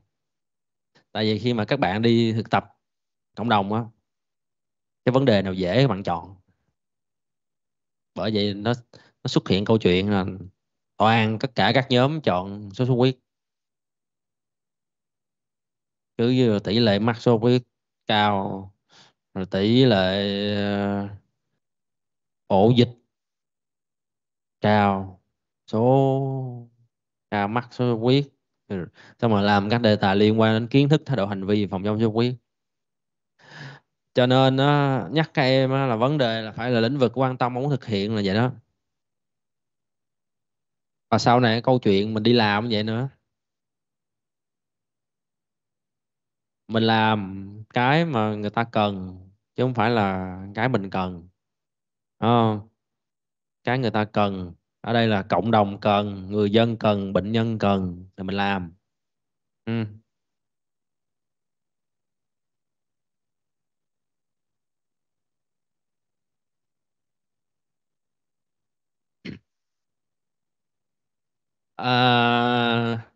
tại vì khi mà các bạn đi thực tập cộng đồng á cái vấn đề nào dễ các bạn chọn bởi vậy nó nó xuất hiện câu chuyện là toàn tất cả các nhóm chọn số xuất huyết cứ như tỷ lệ mắc số huyết cao rồi tỷ lệ ờ, ổ dịch cao số ca mắc số số quyết ừ. xong rồi làm các đề tài liên quan đến kiến thức thái độ hành vi phòng chống số quyết cho nên á, nhắc các em á, là vấn đề là phải là lĩnh vực quan tâm muốn thực hiện là vậy đó và sau này câu chuyện mình đi làm vậy nữa mình làm cái mà người ta cần chứ không phải là cái mình cần à, cái người ta cần ở đây là cộng đồng cần người dân cần bệnh nhân cần thì mình làm ừ. à,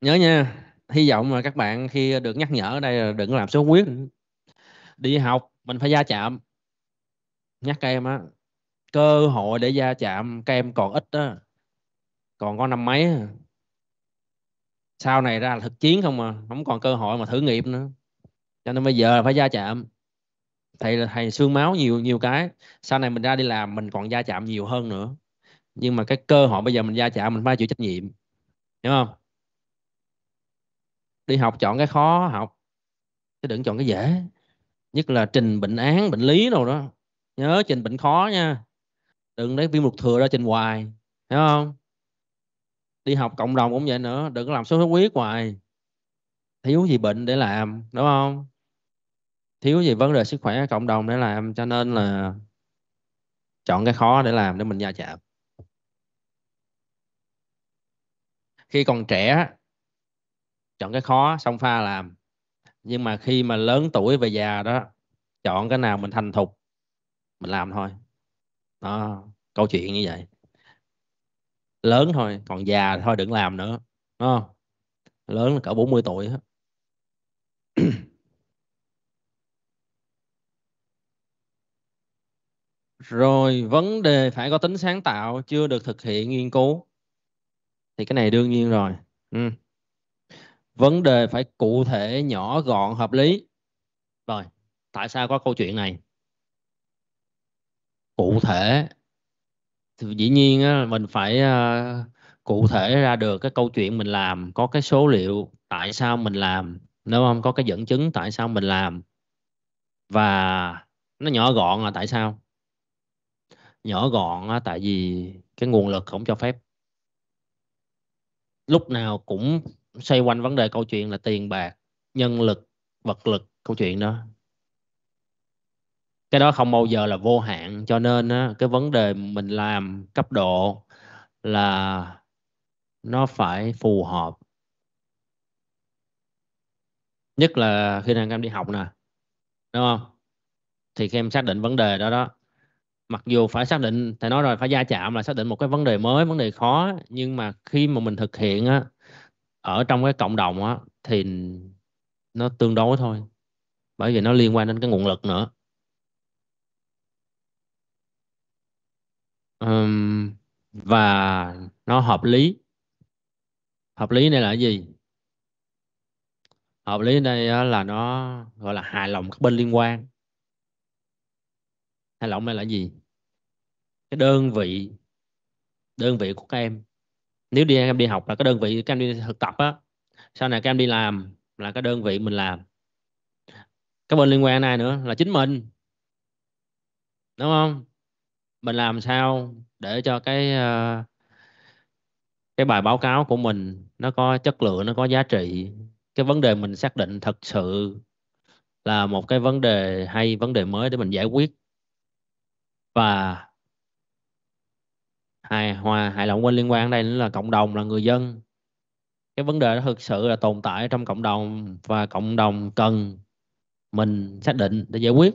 nhớ nha hy vọng là các bạn khi được nhắc nhở ở đây là đừng làm số quyết đi học mình phải gia chạm nhắc các em á cơ hội để gia chạm các em còn ít đó còn có năm mấy sau này ra là thực chiến không à không còn cơ hội mà thử nghiệm nữa cho nên bây giờ phải gia chạm thầy là thầy xương máu nhiều nhiều cái sau này mình ra đi làm mình còn gia chạm nhiều hơn nữa nhưng mà cái cơ hội bây giờ mình gia chạm mình phải chịu trách nhiệm hiểu không đi học chọn cái khó học chứ đừng chọn cái dễ nhất là trình bệnh án bệnh lý đâu đó nhớ trình bệnh khó nha đừng lấy viên ruột thừa ra trình hoài thấy không đi học cộng đồng cũng vậy nữa đừng có làm sốt xuất huyết hoài thiếu gì bệnh để làm đúng không thiếu gì vấn đề sức khỏe cộng đồng để làm cho nên là chọn cái khó để làm để mình gia chạm khi còn trẻ chọn cái khó xong pha làm nhưng mà khi mà lớn tuổi về già đó chọn cái nào mình thành thục mình làm thôi đó câu chuyện như vậy lớn thôi còn già thôi đừng làm nữa đúng lớn là cỡ 40 tuổi đó. rồi vấn đề phải có tính sáng tạo chưa được thực hiện nghiên cứu thì cái này đương nhiên rồi ừ. vấn đề phải cụ thể nhỏ gọn hợp lý rồi tại sao có câu chuyện này cụ thể thì dĩ nhiên á, mình phải uh, cụ thể ra được cái câu chuyện mình làm có cái số liệu tại sao mình làm nếu không có cái dẫn chứng tại sao mình làm và nó nhỏ gọn là tại sao nhỏ gọn á, tại vì cái nguồn lực không cho phép lúc nào cũng xoay quanh vấn đề câu chuyện là tiền bạc nhân lực vật lực câu chuyện đó cái đó không bao giờ là vô hạn cho nên á, cái vấn đề mình làm cấp độ là nó phải phù hợp nhất là khi đang em đi học nè đúng không thì khi em xác định vấn đề đó đó mặc dù phải xác định thầy nói rồi phải gia chạm là xác định một cái vấn đề mới vấn đề khó nhưng mà khi mà mình thực hiện á ở trong cái cộng đồng á thì nó tương đối thôi bởi vì nó liên quan đến cái nguồn lực nữa um, và nó hợp lý hợp lý này là gì hợp lý đây là nó gọi là hài lòng các bên liên quan hài lòng đây là gì cái đơn vị đơn vị của các em nếu đi các em đi học là cái đơn vị các em đi thực tập á sau này các em đi làm là cái đơn vị mình làm các bên liên quan ai nữa là chính mình đúng không mình làm sao để cho cái ờ, cái bài báo cáo của mình nó có chất lượng nó có giá trị cái vấn đề mình xác định thật sự là một cái vấn đề hay vấn đề mới để mình giải quyết và hài hòa hài lòng quên liên quan đây là cộng đồng là người dân cái vấn đề đó thực sự là tồn tại trong cộng đồng và cộng đồng cần mình xác định để giải quyết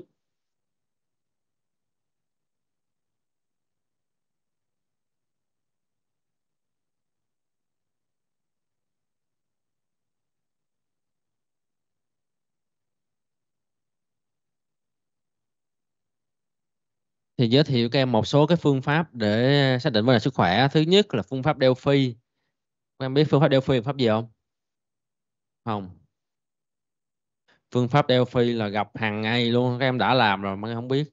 thì giới thiệu các em một số cái phương pháp để xác định vấn đề sức khỏe thứ nhất là phương pháp Delphi các em biết phương pháp Delphi là pháp gì không không phương pháp Delphi là gặp hàng ngày luôn các em đã làm rồi mà không biết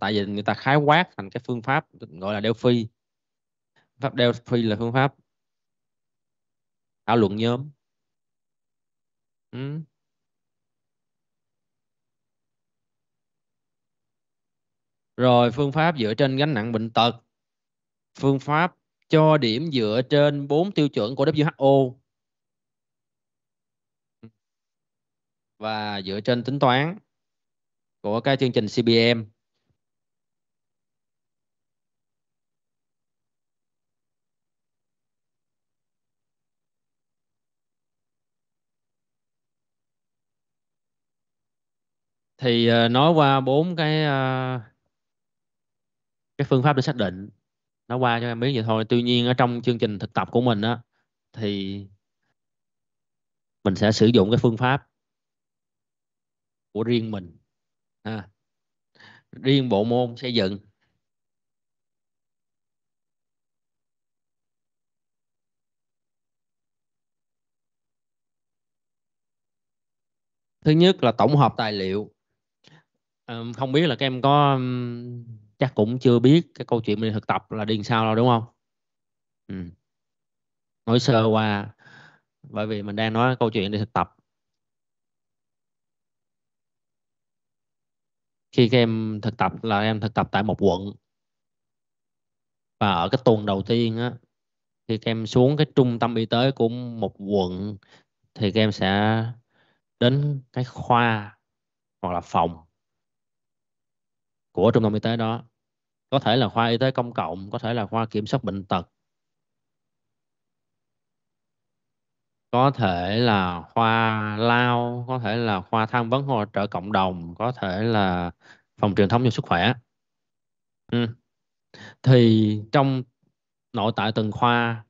tại vì người ta khái quát thành cái phương pháp gọi là Delphi pháp Delphi là phương pháp thảo luận nhóm ừ. rồi phương pháp dựa trên gánh nặng bệnh tật phương pháp cho điểm dựa trên bốn tiêu chuẩn của WHO và dựa trên tính toán của cái chương trình CBM thì ờ, nói qua bốn cái ờ, cái phương pháp để xác định nó qua cho em biết vậy thôi tuy nhiên ở trong chương trình thực tập của mình á thì mình sẽ sử dụng cái phương pháp của riêng mình à, riêng bộ môn xây dựng thứ nhất là tổng hợp tài liệu không biết là các em có chắc cũng chưa biết cái câu chuyện mình thực tập là điền sao đâu đúng không ừ. nói sơ qua bởi vì mình đang nói câu chuyện đi thực tập khi các em thực tập là em thực tập tại một quận và ở cái tuần đầu tiên á khi các em xuống cái trung tâm y tế của một quận thì các em sẽ đến cái khoa hoặc là phòng của trung tâm y tế đó có thể là khoa y tế công cộng có thể là khoa kiểm soát bệnh tật có thể là khoa lao có thể là khoa tham vấn hỗ trợ cộng đồng có thể là phòng truyền thống cho sức khỏe ừ. thì trong nội tại từng khoa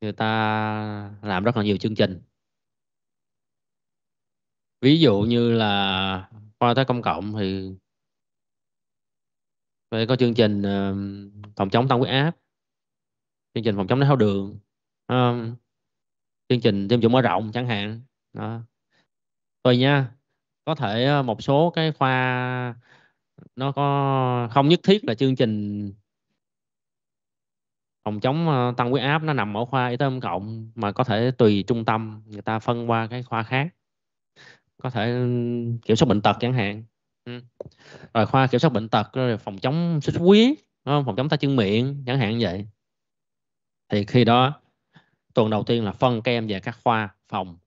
người ta làm rất là nhiều chương trình ví dụ như là khoa tế công cộng thì rồi có chương trình ờ, phòng chống tăng huyết áp chương trình phòng chống đái tháo đường chương trình tiêm chủng mở rộng chẳng hạn đó rồi nha có thể ờ, một số cái khoa nó có không nhất thiết là chương trình phòng chống ờ, tăng huyết áp nó nằm ở khoa y tế công cộng mà có thể tùy trung tâm người ta phân qua cái khoa khác có thể ừ, kiểm soát bệnh tật chẳng hạn Ừ. rồi khoa kiểm soát bệnh tật rồi phòng chống xuất huyết không? phòng chống tay chân miệng chẳng hạn vậy thì khi đó tuần đầu tiên là phân các em về các khoa phòng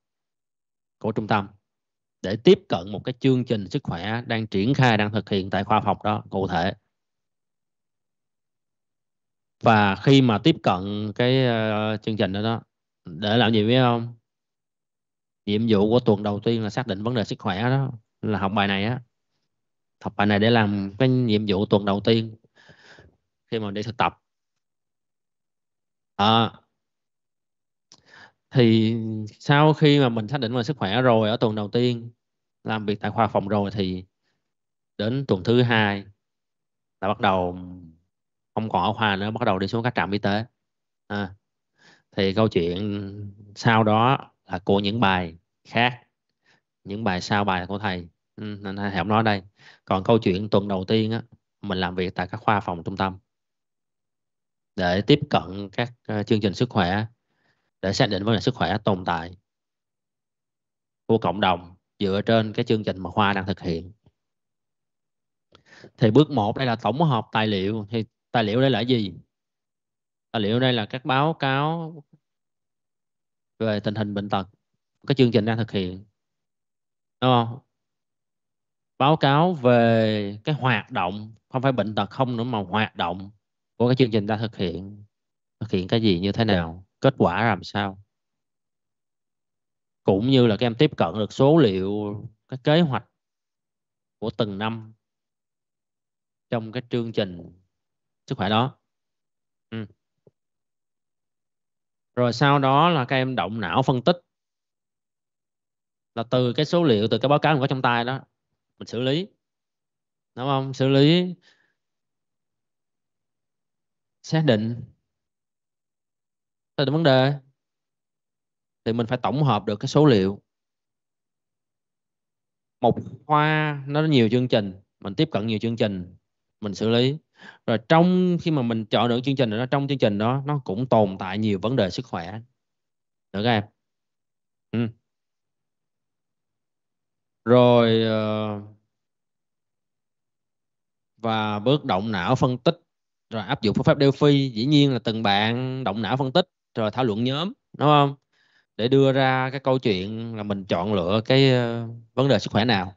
của trung tâm để tiếp cận một cái chương trình sức khỏe đang triển khai đang thực hiện tại khoa phòng đó cụ thể và khi mà tiếp cận cái ờ, chương trình đó đó để làm gì biết không nhiệm vụ của tuần đầu tiên là xác định vấn đề sức khỏe đó là học bài này á học bài này để làm cái nhiệm vụ tuần đầu tiên khi mà đi thực tập à, thì sau khi mà mình xác định về sức khỏe rồi ở tuần đầu tiên làm việc tại khoa phòng rồi thì đến tuần thứ hai là bắt đầu không còn ở khoa nữa bắt đầu đi xuống các trạm y tế à, thì câu chuyện sau đó là của những bài khác những bài sau bài của thầy ừ, nên hãy học nói đây còn câu chuyện tuần đầu tiên á mình làm việc tại các khoa phòng trung tâm để tiếp cận các ờ, chương trình sức khỏe để xác định vấn đề sức khỏe tồn tại của cộng đồng dựa trên cái chương trình mà khoa đang thực hiện thì bước 1 đây là tổng hợp tài liệu thì tài liệu đây là gì tài liệu đây là các báo cáo về tình hình bệnh tật cái chương trình đang thực hiện đúng không báo cáo về cái hoạt động không phải bệnh tật không nữa mà hoạt động của cái chương trình ta thực hiện thực hiện cái gì như thế nào kết quả làm sao cũng như là các em tiếp cận được số liệu cái kế hoạch của từng năm trong cái chương trình sức khỏe đó ừ. rồi sau đó là các em động não phân tích là từ cái số liệu từ cái báo cáo có trong tay đó mình xử lý đúng không xử lý xác định xác định vấn đề thì mình phải tổng hợp được cái số liệu một khoa nó nhiều chương trình mình tiếp cận nhiều chương trình mình xử lý rồi trong khi mà mình chọn được chương trình nó trong chương trình đó nó cũng tồn tại nhiều vấn đề sức khỏe được các em ừ rồi ờ, và bước động não phân tích rồi áp dụng phương pháp Delphi dĩ nhiên là từng bạn động não phân tích rồi thảo luận nhóm đúng không để đưa ra cái câu chuyện là mình chọn lựa cái ờ, vấn đề sức khỏe nào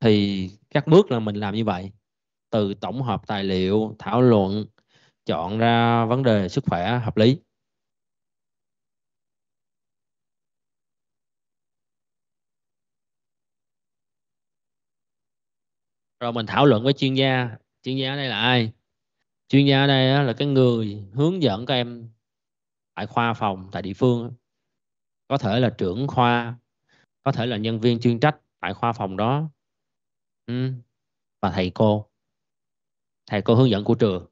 thì các bước là mình làm như vậy từ tổng hợp tài liệu thảo luận chọn ra vấn đề sức khỏe hợp lý rồi mình thảo luận với chuyên gia chuyên gia ở đây là ai chuyên gia ở đây là cái người hướng dẫn các em tại khoa phòng tại địa phương có thể là trưởng khoa có thể là nhân viên chuyên trách tại khoa phòng đó và thầy cô thầy cô hướng dẫn của trường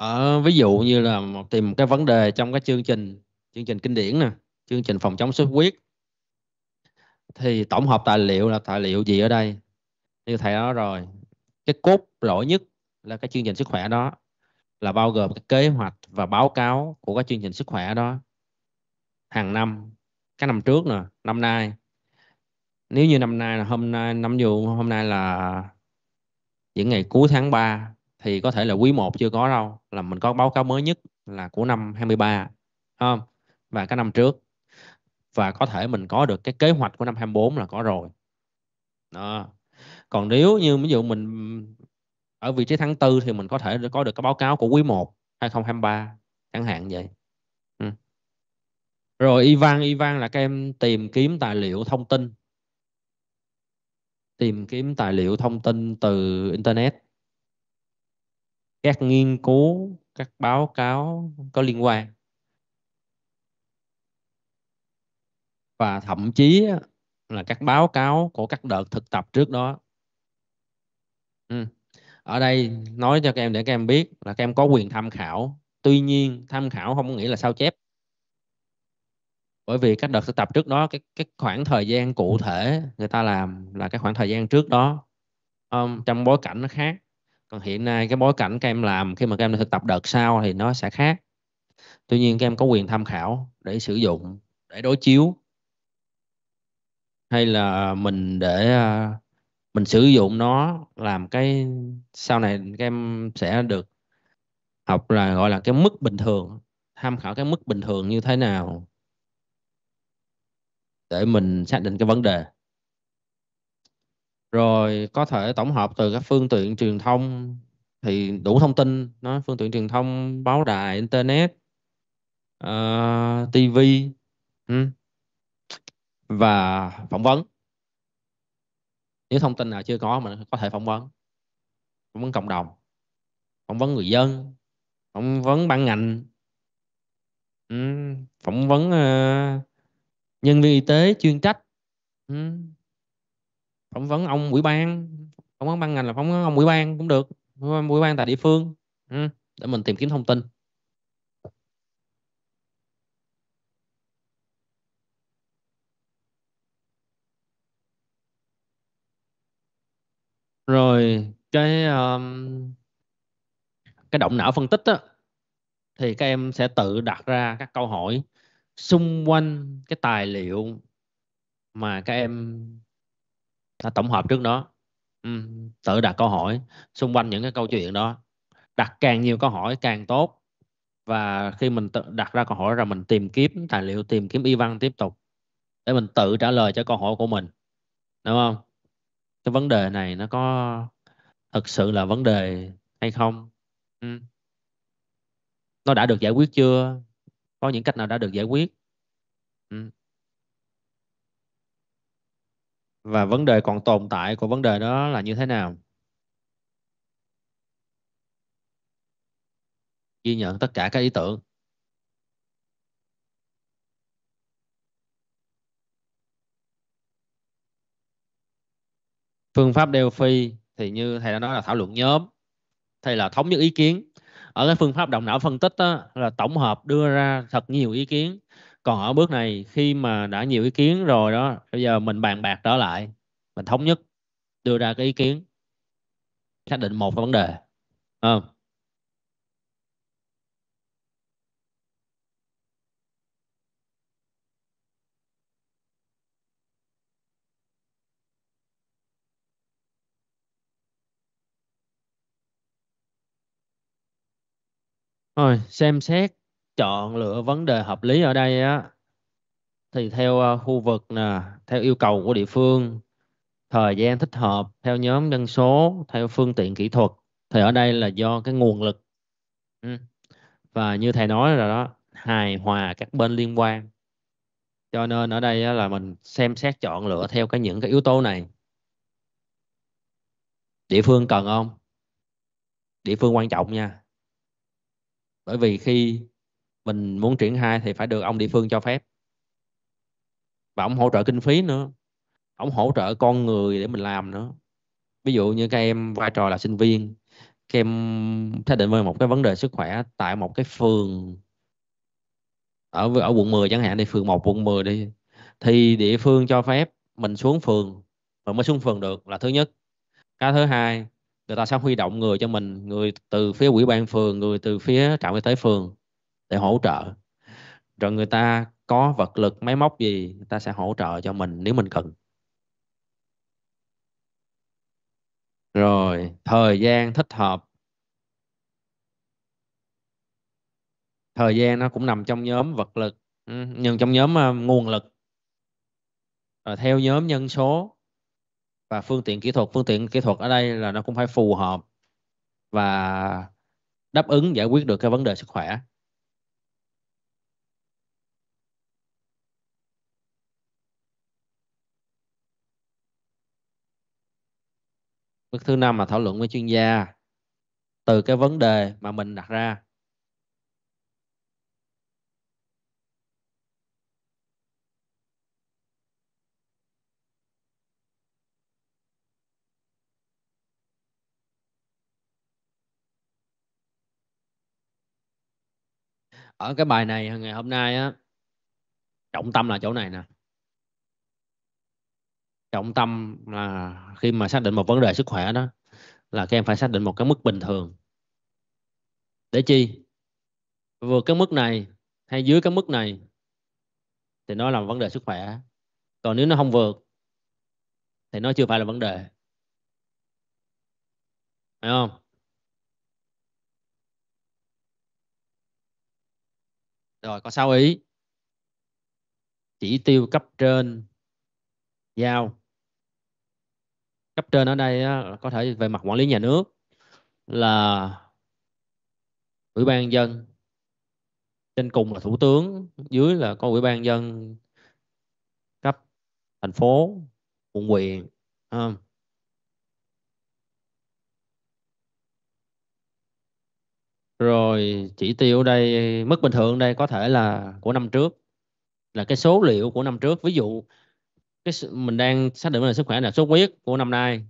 ở ờ, ví dụ như là tìm cái vấn đề trong cái chương trình chương trình kinh điển nè chương trình phòng chống sốt ừ. huyết thì tổng hợp tài liệu là tài liệu gì ở đây như thầy nói rồi cái cốt lõi nhất là cái chương trình sức khỏe đó là bao gồm cái kế hoạch và báo cáo của các chương trình sức khỏe đó hàng năm cái năm trước nè năm nay nếu như năm nay là hôm nay năm dù hôm nay là những ngày cuối tháng 3 thì có thể là quý 1 chưa có đâu là mình có báo cáo mới nhất là của năm 23 không và cái năm trước và có thể mình có được cái kế hoạch của năm 24 là có rồi đó. còn nếu như ví dụ mình ở vị trí tháng tư thì mình có thể có được cái báo cáo của quý 1 2023 chẳng hạn vậy ừ. rồi Ivan Ivan là các em tìm kiếm tài liệu thông tin tìm kiếm tài liệu thông tin từ internet các nghiên cứu các báo cáo có liên quan và thậm chí là các báo cáo của các đợt thực tập trước đó ừ. ở đây nói cho các em để các em biết là các em có quyền tham khảo tuy nhiên tham khảo không có nghĩa là sao chép bởi vì các đợt thực tập trước đó cái cái khoảng thời gian cụ thể người ta làm là cái khoảng thời gian trước đó um, trong bối cảnh nó khác còn hiện nay cái bối cảnh các em làm khi mà các em thực tập đợt sau thì nó sẽ khác tuy nhiên các em có quyền tham khảo để sử dụng để đối chiếu hay là mình để à, mình sử dụng nó làm cái sau này các em sẽ được học là gọi là cái mức bình thường tham khảo cái mức bình thường như thế nào để mình xác định cái vấn đề rồi có thể tổng hợp từ các phương tiện truyền thông thì đủ thông tin nó phương tiện truyền thông báo đài internet uh, ờ, tv ừ. và phỏng vấn nếu thông tin nào chưa có mình có thể phỏng vấn phỏng vấn cộng đồng phỏng vấn người dân phỏng vấn ban ngành ừ. phỏng vấn uh, nhân viên y tế chuyên trách ừ phỏng vấn ông ủy ban phỏng vấn ban ngành là phỏng vấn ông ủy ban cũng được ủy ban tại địa phương ừ, để mình tìm kiếm thông tin rồi cái um, cái động não phân tích á, thì các em sẽ tự đặt ra các câu hỏi xung quanh cái tài liệu mà các em ta tổng hợp trước đó ừ, tự đặt câu hỏi xung quanh những cái câu chuyện đó đặt càng nhiều câu hỏi càng tốt và khi mình tự đặt ra câu hỏi rồi mình tìm kiếm tài liệu tìm kiếm y văn tiếp tục để mình tự trả lời cho câu hỏi của mình đúng không cái vấn đề này nó có thực sự là vấn đề hay không ừ. nó đã được giải quyết chưa có những cách nào đã được giải quyết ừ và vấn đề còn tồn tại của vấn đề đó là như thế nào ghi nhận tất cả các ý tưởng phương pháp Delphi thì như thầy đã nói là thảo luận nhóm thầy là thống nhất ý kiến ở cái phương pháp động não phân tích đó, là tổng hợp đưa ra thật nhiều ý kiến còn ở bước này khi mà đã nhiều ý kiến rồi đó bây giờ mình bàn bạc trở lại mình thống nhất đưa ra cái ý kiến xác định một cái vấn đề không à. rồi xem xét chọn lựa vấn đề hợp lý ở đây á thì theo ờ, khu vực nè, theo yêu cầu của địa phương, thời gian thích hợp, theo nhóm dân số, theo phương tiện kỹ thuật thì ở đây là do cái nguồn lực ừ. và như thầy nói rồi đó hài hòa các bên liên quan cho nên ở đây là mình xem xét chọn lựa theo cái những cái yếu tố này địa phương cần không địa phương quan trọng nha bởi vì khi mình muốn triển khai thì phải được ông địa phương cho phép và ông hỗ trợ kinh phí nữa ông hỗ trợ con người để mình làm nữa ví dụ như các em vai trò là sinh viên các em xác định với một cái vấn đề sức khỏe tại một cái phường ở ở quận 10 chẳng hạn đi phường 1 quận 10 đi thì địa phương cho phép mình xuống phường và mới xuống phường được là thứ nhất cái thứ hai người ta sẽ huy động người cho mình người từ phía quỹ ban phường người từ phía trạm y tế phường để hỗ trợ rồi người ta có vật lực máy móc gì người ta sẽ hỗ trợ cho mình nếu mình cần rồi thời gian thích hợp thời gian nó cũng nằm trong nhóm vật lực ừ, nhưng trong nhóm à, nguồn lực rồi theo nhóm nhân số và phương tiện kỹ thuật phương tiện kỹ thuật ở đây là nó cũng phải phù hợp và đáp ứng giải quyết được cái vấn đề sức khỏe bước thứ năm là thảo luận với chuyên gia từ cái vấn đề mà mình đặt ra ở cái bài này ngày hôm nay á trọng tâm là chỗ này nè trọng tâm là khi mà xác định một vấn đề sức khỏe đó là các em phải xác định một cái mức bình thường để chi vượt cái mức này hay dưới cái mức này thì nó là một vấn đề sức khỏe còn nếu nó không vượt thì nó chưa phải là vấn đề phải không rồi có sao ý chỉ tiêu cấp trên giao cấp trên ở đây á, có thể về mặt quản lý nhà nước là ủy ban dân trên cùng là thủ tướng dưới là có ủy ban dân cấp thành phố quận huyện à. rồi chỉ tiêu đây mức bình thường đây có thể là của năm trước là cái số liệu của năm trước ví dụ cái mình đang xác định là sức khỏe là số huyết của năm nay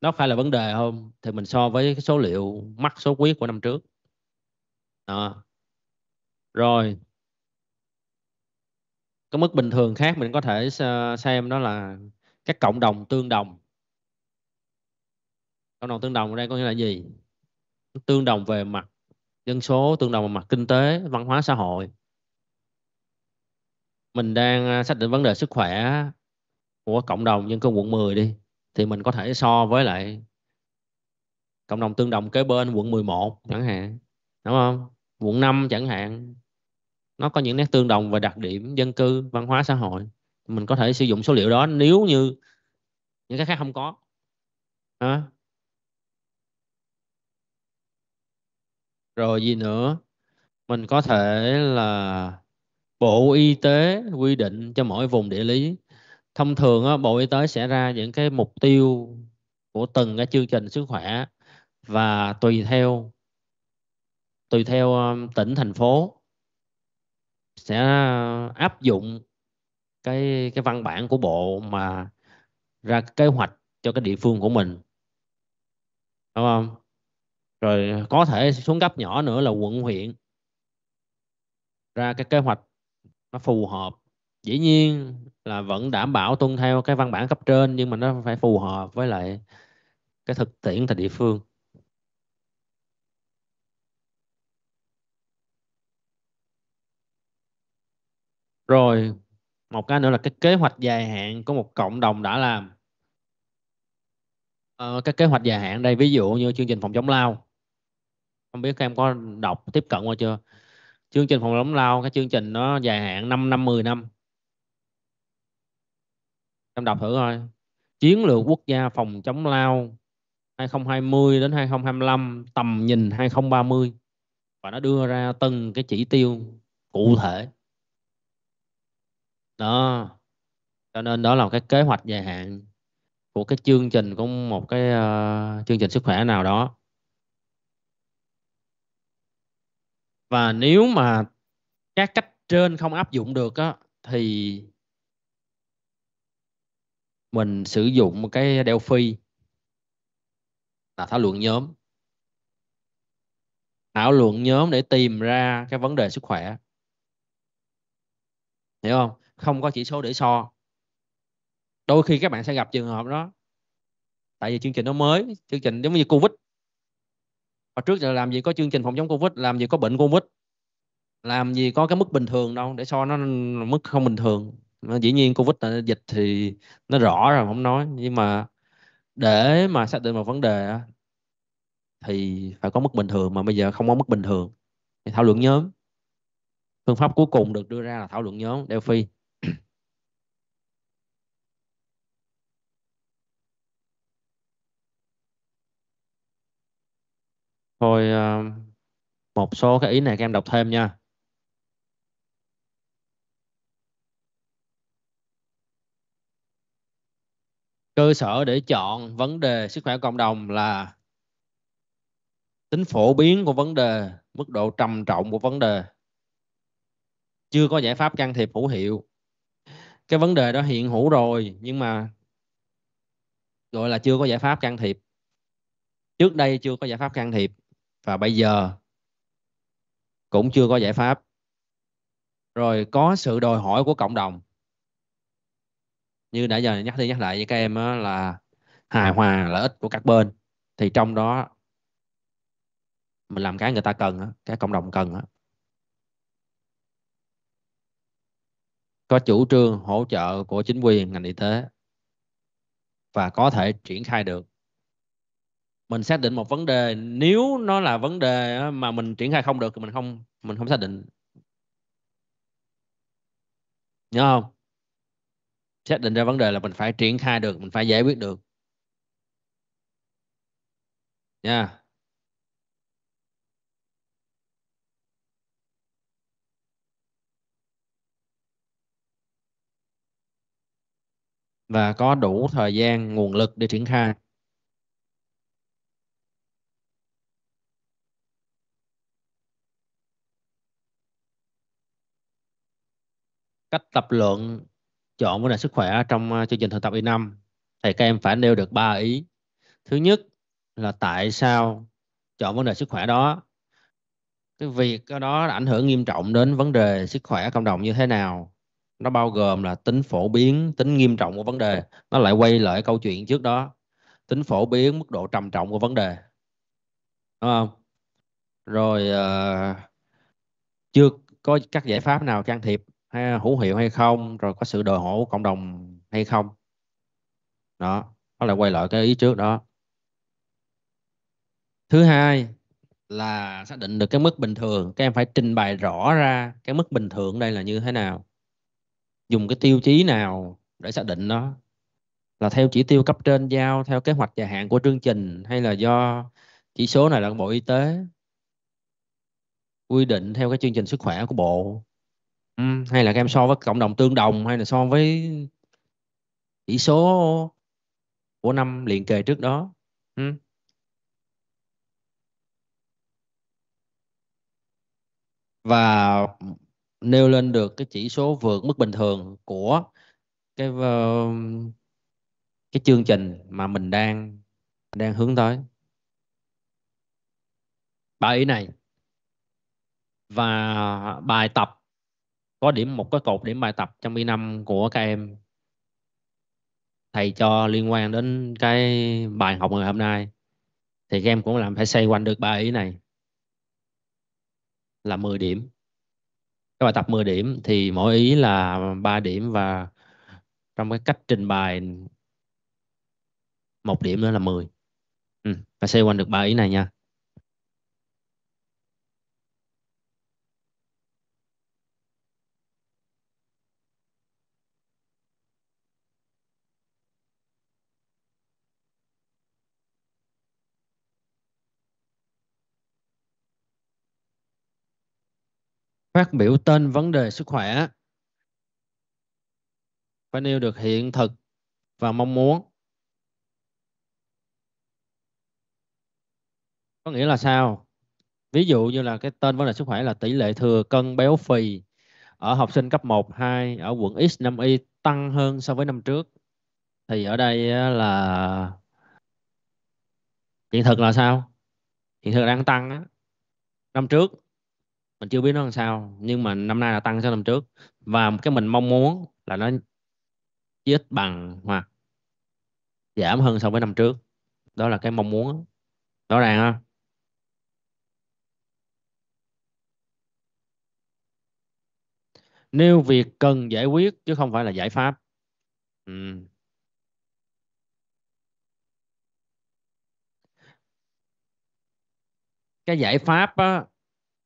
nó phải là vấn đề không thì mình so với cái số liệu mắc số huyết của năm trước đó rồi cái mức bình thường khác mình có thể ờ, xem đó là các cộng đồng tương đồng cộng đồng tương đồng ở đây có nghĩa là gì tương đồng về mặt dân số tương đồng về mặt kinh tế văn hóa xã hội mình đang ờ, xác định vấn đề sức khỏe của cộng đồng dân cư quận 10 đi thì mình có thể so với lại cộng đồng tương đồng kế bên quận 11 chẳng hạn đúng không quận 5 chẳng hạn nó có những nét tương đồng và đặc điểm dân cư văn hóa xã hội mình có thể sử dụng số liệu đó nếu như những cái khác không có Hả? rồi gì nữa mình có thể là bộ y tế quy định cho mỗi vùng địa lý thông thường á, bộ y tế sẽ ra những cái mục tiêu của từng cái chương trình sức khỏe và tùy theo tùy theo um, tỉnh thành phố sẽ áp dụng cái cái văn bản của bộ mà ra kế hoạch cho cái địa phương của mình đúng không rồi có thể xuống cấp nhỏ nữa là quận huyện ra cái kế hoạch nó phù hợp dĩ nhiên là vẫn đảm bảo tuân theo cái văn bản cấp trên nhưng mà nó phải phù hợp với lại cái thực tiễn tại địa phương rồi một cái nữa là cái kế hoạch dài hạn của một cộng đồng đã làm ờ, cái kế hoạch dài hạn đây ví dụ như chương trình phòng chống lao không biết các em có đọc tiếp cận qua chưa chương trình phòng chống lao cái chương trình nó dài hạn 5 năm 10 năm em đọc thử thôi chiến lược quốc gia phòng chống lao 2020 đến 2025 tầm nhìn 2030 và nó đưa ra từng cái chỉ tiêu cụ thể đó cho nên đó là một cái kế hoạch dài hạn của cái chương trình của một cái uh, chương trình sức khỏe nào đó và nếu mà các cách trên không áp dụng được á, thì mình sử dụng một cái Delphi là thảo luận nhóm thảo luận nhóm để tìm ra cái vấn đề sức khỏe hiểu không không có chỉ số để so đôi khi các bạn sẽ gặp trường hợp đó tại vì chương trình nó mới chương trình giống như covid hồi trước giờ làm gì có chương trình phòng chống covid làm gì có bệnh covid làm gì có cái mức bình thường đâu để so nó mức không bình thường nó ờ, dĩ nhiên covid là dịch thì nó rõ rồi không nói nhưng mà để mà xác định một vấn đề thì phải có mức bình thường mà bây giờ không có mức bình thường thì thảo luận nhóm phương pháp cuối cùng được đưa ra là thảo luận nhóm Delphi ừ. thôi ờ, một số cái ý này các em đọc thêm nha cơ sở để chọn vấn đề sức khỏe cộng đồng là tính phổ biến của vấn đề mức độ trầm trọng của vấn đề chưa có giải pháp can thiệp hữu hiệu cái vấn đề đó hiện hữu rồi nhưng mà gọi là chưa có giải pháp can thiệp trước đây chưa có giải pháp can thiệp và bây giờ cũng chưa có giải pháp rồi có sự đòi hỏi của cộng đồng như đã giờ nhắc đi nhắc lại với các em á, là hài hòa lợi ích của các bên thì trong đó mình làm cái người ta cần cái cộng đồng cần có chủ trương hỗ trợ của chính quyền ngành y tế và có thể triển khai được mình xác định một vấn đề nếu nó là vấn đề mà mình triển khai không được thì mình không mình không xác định nhớ không xác định ra vấn đề là mình phải triển khai được mình phải giải quyết được nha yeah. và có đủ thời gian nguồn lực để triển khai cách tập luận chọn vấn đề sức khỏe trong à, chương trình thực tập y năm, thì các em phải nêu được ba ý. Thứ nhất là tại sao chọn vấn đề sức khỏe đó. Cái việc đó đã ảnh hưởng nghiêm trọng đến vấn đề sức khỏe cộng đồng như thế nào. Nó bao gồm là tính phổ biến, tính nghiêm trọng của vấn đề. Nó lại quay lại câu chuyện trước đó. Tính phổ biến, mức độ trầm trọng của vấn đề. Đúng không? Rồi uh, chưa có các giải pháp nào can thiệp hay hữu hiệu hay không rồi có sự đòi hỏi của cộng đồng hay không đó đó là quay lại cái ý trước đó thứ hai là xác định được cái mức bình thường các em phải trình bày rõ ra cái mức bình thường đây là như thế nào dùng cái tiêu chí nào để xác định nó là theo chỉ tiêu cấp trên giao theo kế hoạch dài hạn của chương trình hay là do chỉ số này là bộ y tế quy định theo cái chương trình sức khỏe của bộ Ừ, hay là các em so với cộng đồng tương đồng hay là so với chỉ số của năm liền kề trước đó. Ừm. Và nêu lên được cái chỉ số vượt mức bình thường của cái ờ, cái chương trình mà mình đang đang hướng tới. bài ý này và bài tập có điểm một cái cột điểm bài tập trong y năm của các em thầy cho liên quan đến cái bài học ngày hôm nay thì các em cũng làm phải xoay quanh được ba ý này là 10 điểm cái bài tập 10 điểm thì mỗi ý là 3 điểm và trong cái cách trình bày một điểm nữa là 10 ừ, phải xoay quanh được ba ý này nha phát biểu tên vấn đề sức khỏe phải nêu được hiện thực và mong muốn có nghĩa là sao ví dụ như là cái tên vấn đề sức khỏe là tỷ lệ thừa cân béo phì ở học sinh cấp 1, 2 ở quận X, 5Y tăng hơn so với năm trước thì ở đây là hiện thực là sao hiện thực đang tăng năm trước mình chưa biết nó làm sao nhưng mà năm nay là tăng so năm trước và cái mình mong muốn là nó ít bằng hoặc giảm hơn so với năm trước đó là cái mong muốn rõ ràng ha nêu việc cần giải quyết chứ không phải là giải pháp ừ. cái giải pháp á,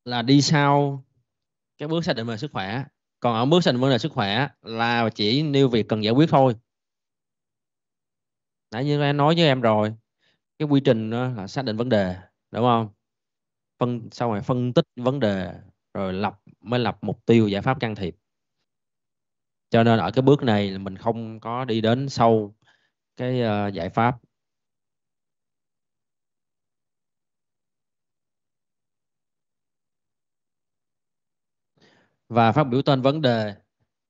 là đi sau cái bước xác định về sức khỏe còn ở bước xác định về sức khỏe là chỉ nêu việc cần giải quyết thôi nãy như em nói với em rồi cái quy trình đó là xác định vấn đề đúng không phân sau này phân tích vấn đề rồi lập mới lập mục tiêu giải pháp can thiệp cho nên ở cái bước này mình không có đi đến sâu cái uh, giải pháp và phát biểu tên vấn đề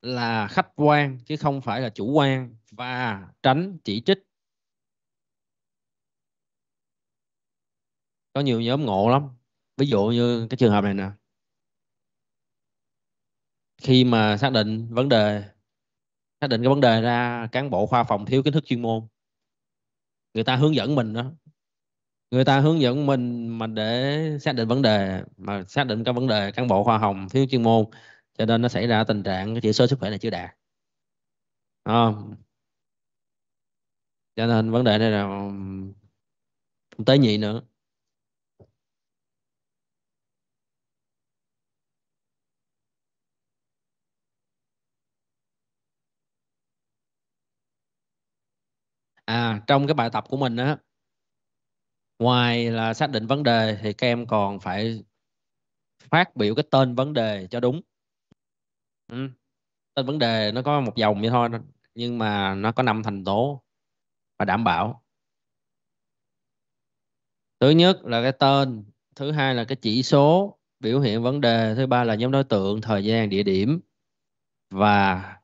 là khách quan chứ không phải là chủ quan và tránh chỉ trích có nhiều nhóm ngộ lắm ví dụ như cái trường hợp này nè khi mà xác định vấn đề xác định cái vấn đề ra cán bộ khoa phòng thiếu kiến thức chuyên môn người ta hướng dẫn mình đó người ta hướng dẫn mình mà để xác định vấn đề mà xác định các vấn đề cán bộ khoa hồng thiếu chuyên môn cho nên nó xảy ra tình trạng cái chỉ số sức khỏe này chưa đạt à. cho nên vấn đề này là không tới nhị nữa à trong cái bài tập của mình á ngoài là xác định vấn đề thì các em còn phải phát biểu cái tên vấn đề cho đúng ừ. tên vấn đề nó có một dòng vậy thôi nhưng mà nó có năm thành tố và đảm bảo thứ nhất là cái tên thứ hai là cái chỉ số biểu hiện vấn đề thứ ba là nhóm đối tượng thời gian địa điểm và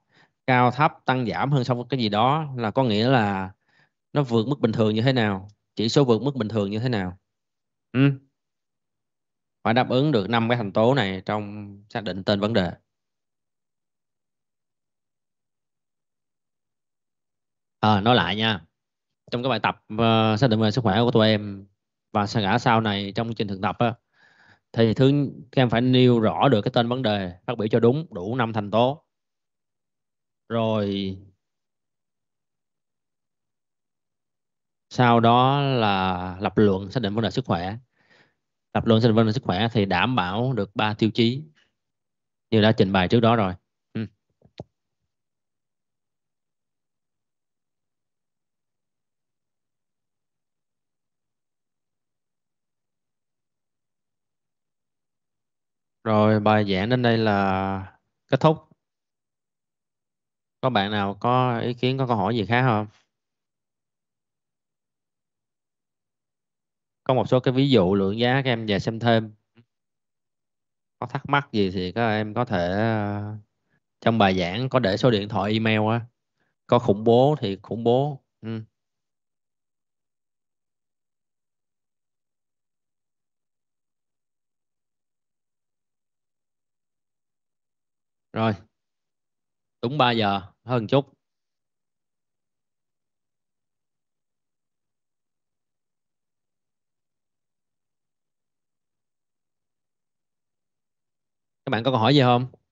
cao thấp tăng giảm hơn so với cái gì đó là có nghĩa là nó vượt mức bình thường như thế nào chỉ số vượt mức bình thường như thế nào ừ. phải đáp ứng được năm cái thành tố này trong xác định tên vấn đề à, nói lại nha trong cái bài tập uh, xác định về sức khỏe của tụi em và sẽ ngã sau này trong trình thực tập á, thì thứ các em phải nêu rõ được cái tên vấn đề phát biểu cho đúng đủ năm thành tố rồi sau đó là lập luận xác định vấn đề sức khỏe lập luận xác định vấn đề sức khỏe thì đảm bảo được ba tiêu chí như đã trình bày trước đó rồi ừ. rồi bài giảng đến đây là kết thúc có bạn nào có ý kiến có câu hỏi gì khác không có một số cái ví dụ lượng giá các em về xem thêm có thắc mắc gì thì các em có thể ờ, trong bài giảng có để số điện thoại email á có khủng bố thì khủng bố ừ. rồi đúng 3 giờ hơn chút các bạn có câu hỏi gì không